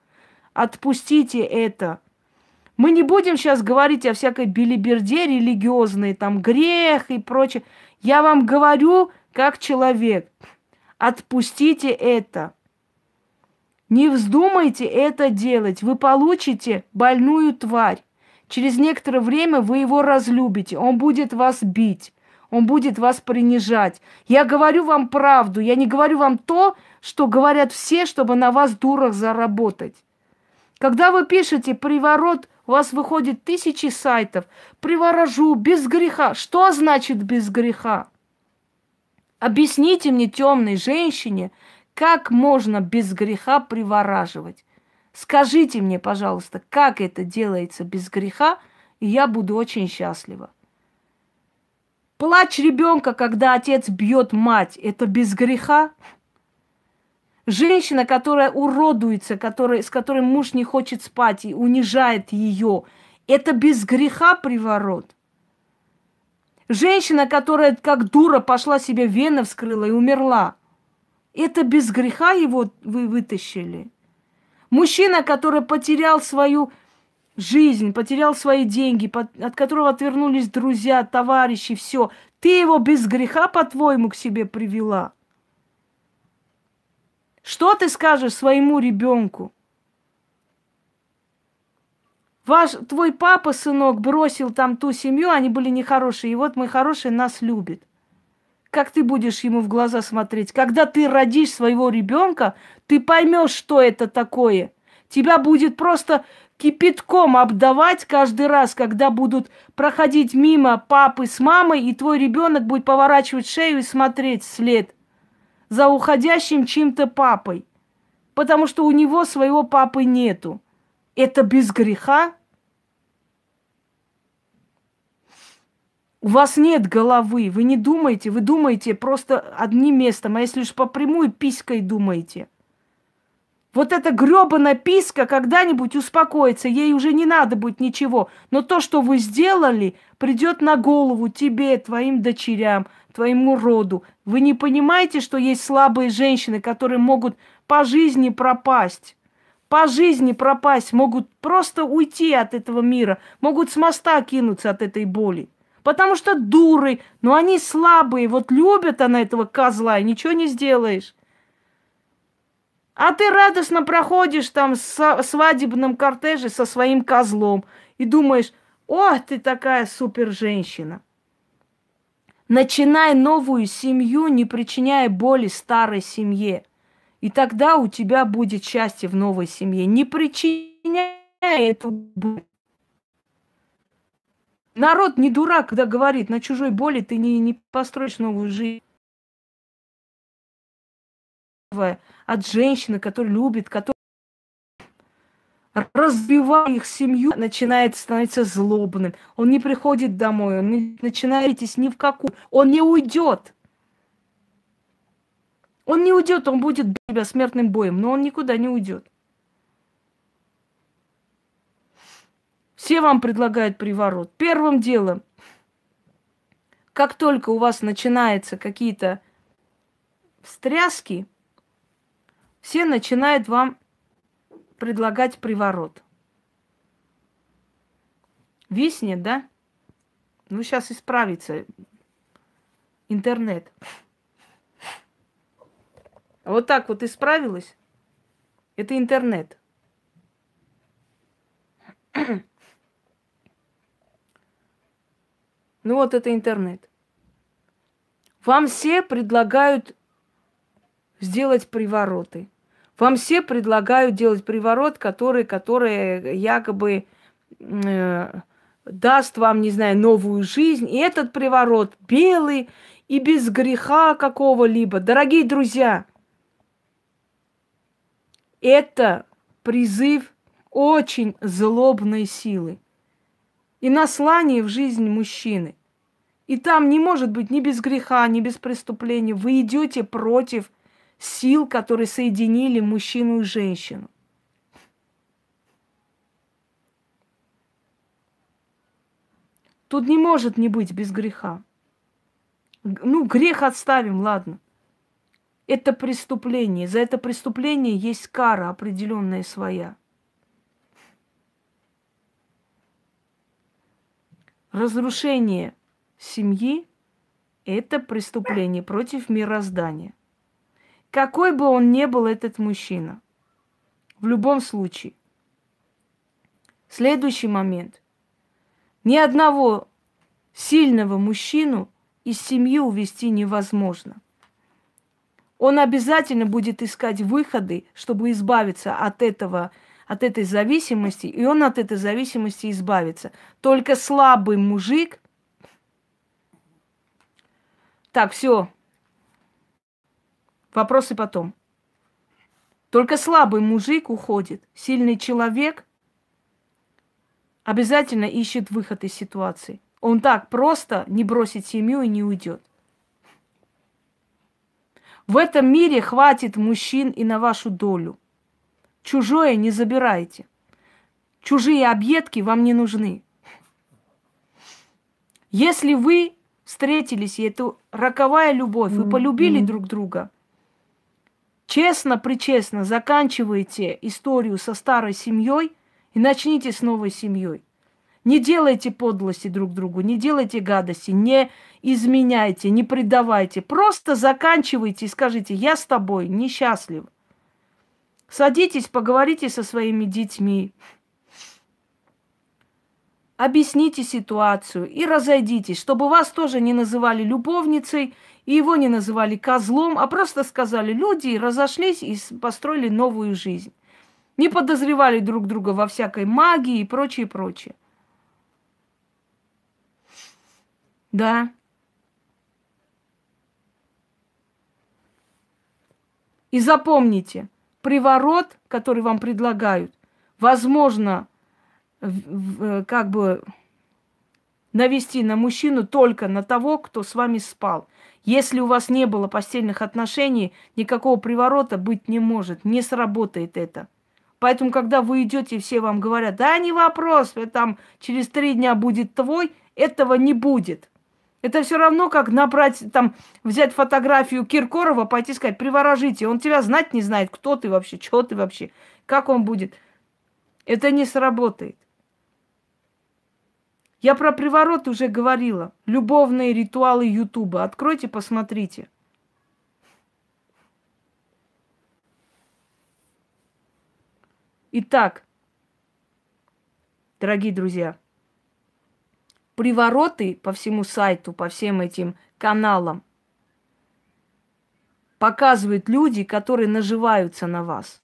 отпустите это. Мы не будем сейчас говорить о всякой билиберде религиозной, там грех и прочее. Я вам говорю, как человек, отпустите это. Не вздумайте это делать, вы получите больную тварь. Через некоторое время вы его разлюбите, он будет вас бить, он будет вас принижать. Я говорю вам правду, я не говорю вам то, что говорят все, чтобы на вас дурах заработать. Когда вы пишете «приворот», у вас выходит тысячи сайтов. «Приворожу», «без греха». Что значит «без греха»? Объясните мне, темной женщине, как можно без греха привораживать? Скажите мне, пожалуйста, как это делается без греха, и я буду очень счастлива. Плач ребенка, когда отец бьет мать, это без греха? Женщина, которая уродуется, которая, с которой муж не хочет спать и унижает ее, это без греха приворот. Женщина, которая как дура пошла себе вены вскрыла и умерла, это без греха его вы вытащили – Мужчина, который потерял свою жизнь, потерял свои деньги, от которого отвернулись друзья, товарищи, все. Ты его без греха, по-твоему, к себе привела. Что ты скажешь своему ребенку? Ваш, твой папа, сынок, бросил там ту семью, они были нехорошие, и вот мой хороший нас любит. Как ты будешь ему в глаза смотреть? Когда ты родишь своего ребенка, ты поймешь, что это такое. Тебя будет просто кипятком обдавать каждый раз, когда будут проходить мимо папы с мамой, и твой ребенок будет поворачивать шею и смотреть вслед за уходящим чем то папой, потому что у него своего папы нету. Это без греха? У вас нет головы, вы не думаете, вы думаете просто одним местом, а если уж по прямой писькой думаете. Вот эта гребаная писка когда-нибудь успокоится, ей уже не надо будет ничего. Но то, что вы сделали, придет на голову тебе, твоим дочерям, твоему роду. Вы не понимаете, что есть слабые женщины, которые могут по жизни пропасть? По жизни пропасть, могут просто уйти от этого мира, могут с моста кинуться от этой боли. Потому что дуры, но они слабые. Вот любят она этого козла, и ничего не сделаешь. А ты радостно проходишь там в свадебном кортеже со своим козлом и думаешь, о, ты такая супер женщина. Начинай новую семью, не причиняя боли старой семье. И тогда у тебя будет счастье в новой семье. Не причиняй эту боль. Народ не дурак, когда говорит, на чужой боли ты не, не построишь новую жизнь красивое от женщины, которая любит, которая разбивая их семью, начинает становиться злобным. Он не приходит домой, он не начинает ни в какую. Он не уйдет. Он не уйдет, он будет бить тебя смертным боем, но он никуда не уйдет. Все вам предлагают приворот. Первым делом, как только у вас начинаются какие-то встряски, все начинают вам предлагать приворот. Виснет, да? Ну, сейчас исправится интернет. Вот так вот исправилась. Это интернет. Ну вот это интернет. Вам все предлагают сделать привороты. Вам все предлагают делать приворот, который, который якобы э, даст вам, не знаю, новую жизнь. И этот приворот белый и без греха какого-либо. Дорогие друзья, это призыв очень злобной силы и наслание в жизнь мужчины. И там не может быть ни без греха, ни без преступления. Вы идете против – сил, которые соединили мужчину и женщину. Тут не может не быть без греха. Ну, грех отставим, ладно. Это преступление. За это преступление есть кара определенная своя. Разрушение семьи – это преступление против мироздания. Какой бы он ни был, этот мужчина. В любом случае. Следующий момент. Ни одного сильного мужчину из семьи увести невозможно. Он обязательно будет искать выходы, чтобы избавиться от этого, от этой зависимости, и он от этой зависимости избавится. Только слабый мужик. Так, все, Вопросы потом. Только слабый мужик уходит. Сильный человек обязательно ищет выход из ситуации. Он так просто не бросит семью и не уйдет. В этом мире хватит мужчин и на вашу долю. Чужое не забирайте. Чужие объедки вам не нужны. Если вы встретились, и это роковая любовь, вы полюбили mm-hmm. друг друга – честно-причестно заканчивайте историю со старой семьей и начните с новой семьей. Не делайте подлости друг другу, не делайте гадости, не изменяйте, не предавайте. Просто заканчивайте и скажите, я с тобой несчастлив. Садитесь, поговорите со своими детьми, объясните ситуацию и разойдитесь, чтобы вас тоже не называли любовницей и его не называли козлом, а просто сказали, люди разошлись и построили новую жизнь. Не подозревали друг друга во всякой магии и прочее, прочее. Да. И запомните, приворот, который вам предлагают, возможно, э, как бы навести на мужчину только на того, кто с вами спал. Если у вас не было постельных отношений, никакого приворота быть не может, не сработает это. Поэтому, когда вы идете, все вам говорят, да не вопрос, э, там через три дня будет твой, этого не будет. Это все равно, как набрать, там, взять фотографию Киркорова, пойти сказать, приворожите. Он тебя знать не знает, кто ты вообще, что ты вообще, как он будет. Это не сработает. Я про приворот уже говорила. Любовные ритуалы Ютуба. Откройте, посмотрите. Итак, дорогие друзья, привороты по всему сайту, по всем этим каналам показывают люди, которые наживаются на вас.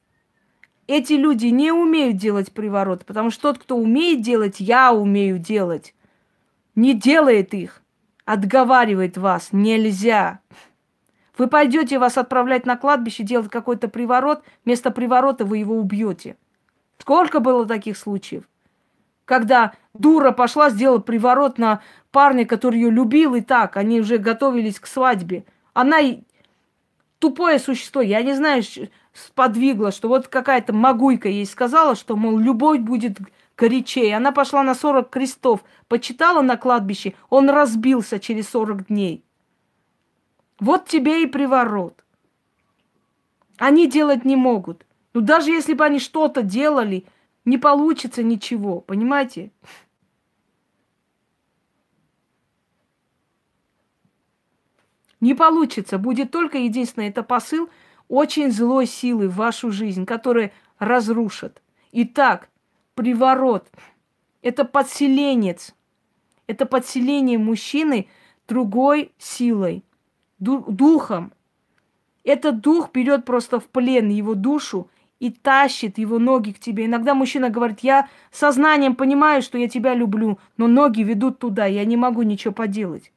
Эти люди не умеют делать приворот, потому что тот, кто умеет делать, я умею делать. Не делает их, отговаривает вас, нельзя. Вы пойдете вас отправлять на кладбище, делать какой-то приворот, вместо приворота вы его убьете. Сколько было таких случаев? Когда дура пошла, сделала приворот на парня, который ее любил и так, они уже готовились к свадьбе. Она тупое существо, я не знаю, сподвигло, что вот какая-то могуйка ей сказала, что, мол, любовь будет горячее. Она пошла на 40 крестов, почитала на кладбище, он разбился через 40 дней. Вот тебе и приворот. Они делать не могут. Ну даже если бы они что-то делали, не получится ничего, понимаете? Не получится. Будет только единственное, это посыл очень злой силы в вашу жизнь, которая разрушит. Итак, приворот – это подселенец. Это подселение мужчины другой силой, духом. Этот дух берет просто в плен его душу и тащит его ноги к тебе. Иногда мужчина говорит, я сознанием понимаю, что я тебя люблю, но ноги ведут туда, я не могу ничего поделать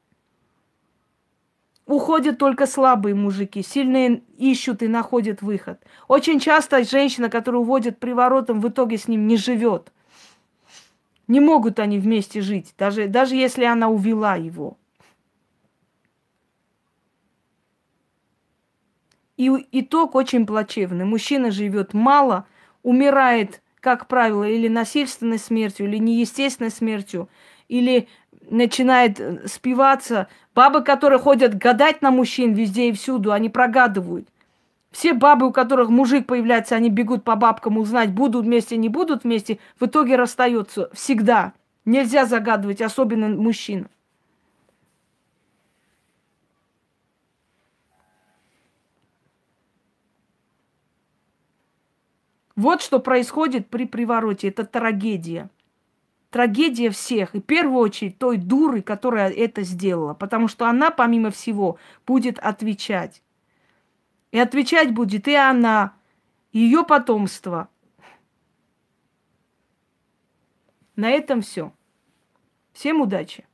уходят только слабые мужики, сильные ищут и находят выход. Очень часто женщина, которую уводят приворотом, в итоге с ним не живет. Не могут они вместе жить, даже, даже если она увела его. И итог очень плачевный. Мужчина живет мало, умирает, как правило, или насильственной смертью, или неестественной смертью, или начинает э, спиваться. Бабы, которые ходят гадать на мужчин везде и всюду, они прогадывают. Все бабы, у которых мужик появляется, они бегут по бабкам узнать, будут вместе, не будут вместе, в итоге расстаются всегда. Нельзя загадывать, особенно мужчин. Вот что происходит при привороте. Это трагедия трагедия всех, и в первую очередь той дуры, которая это сделала, потому что она, помимо всего, будет отвечать. И отвечать будет и она, и ее потомство. На этом все. Всем удачи!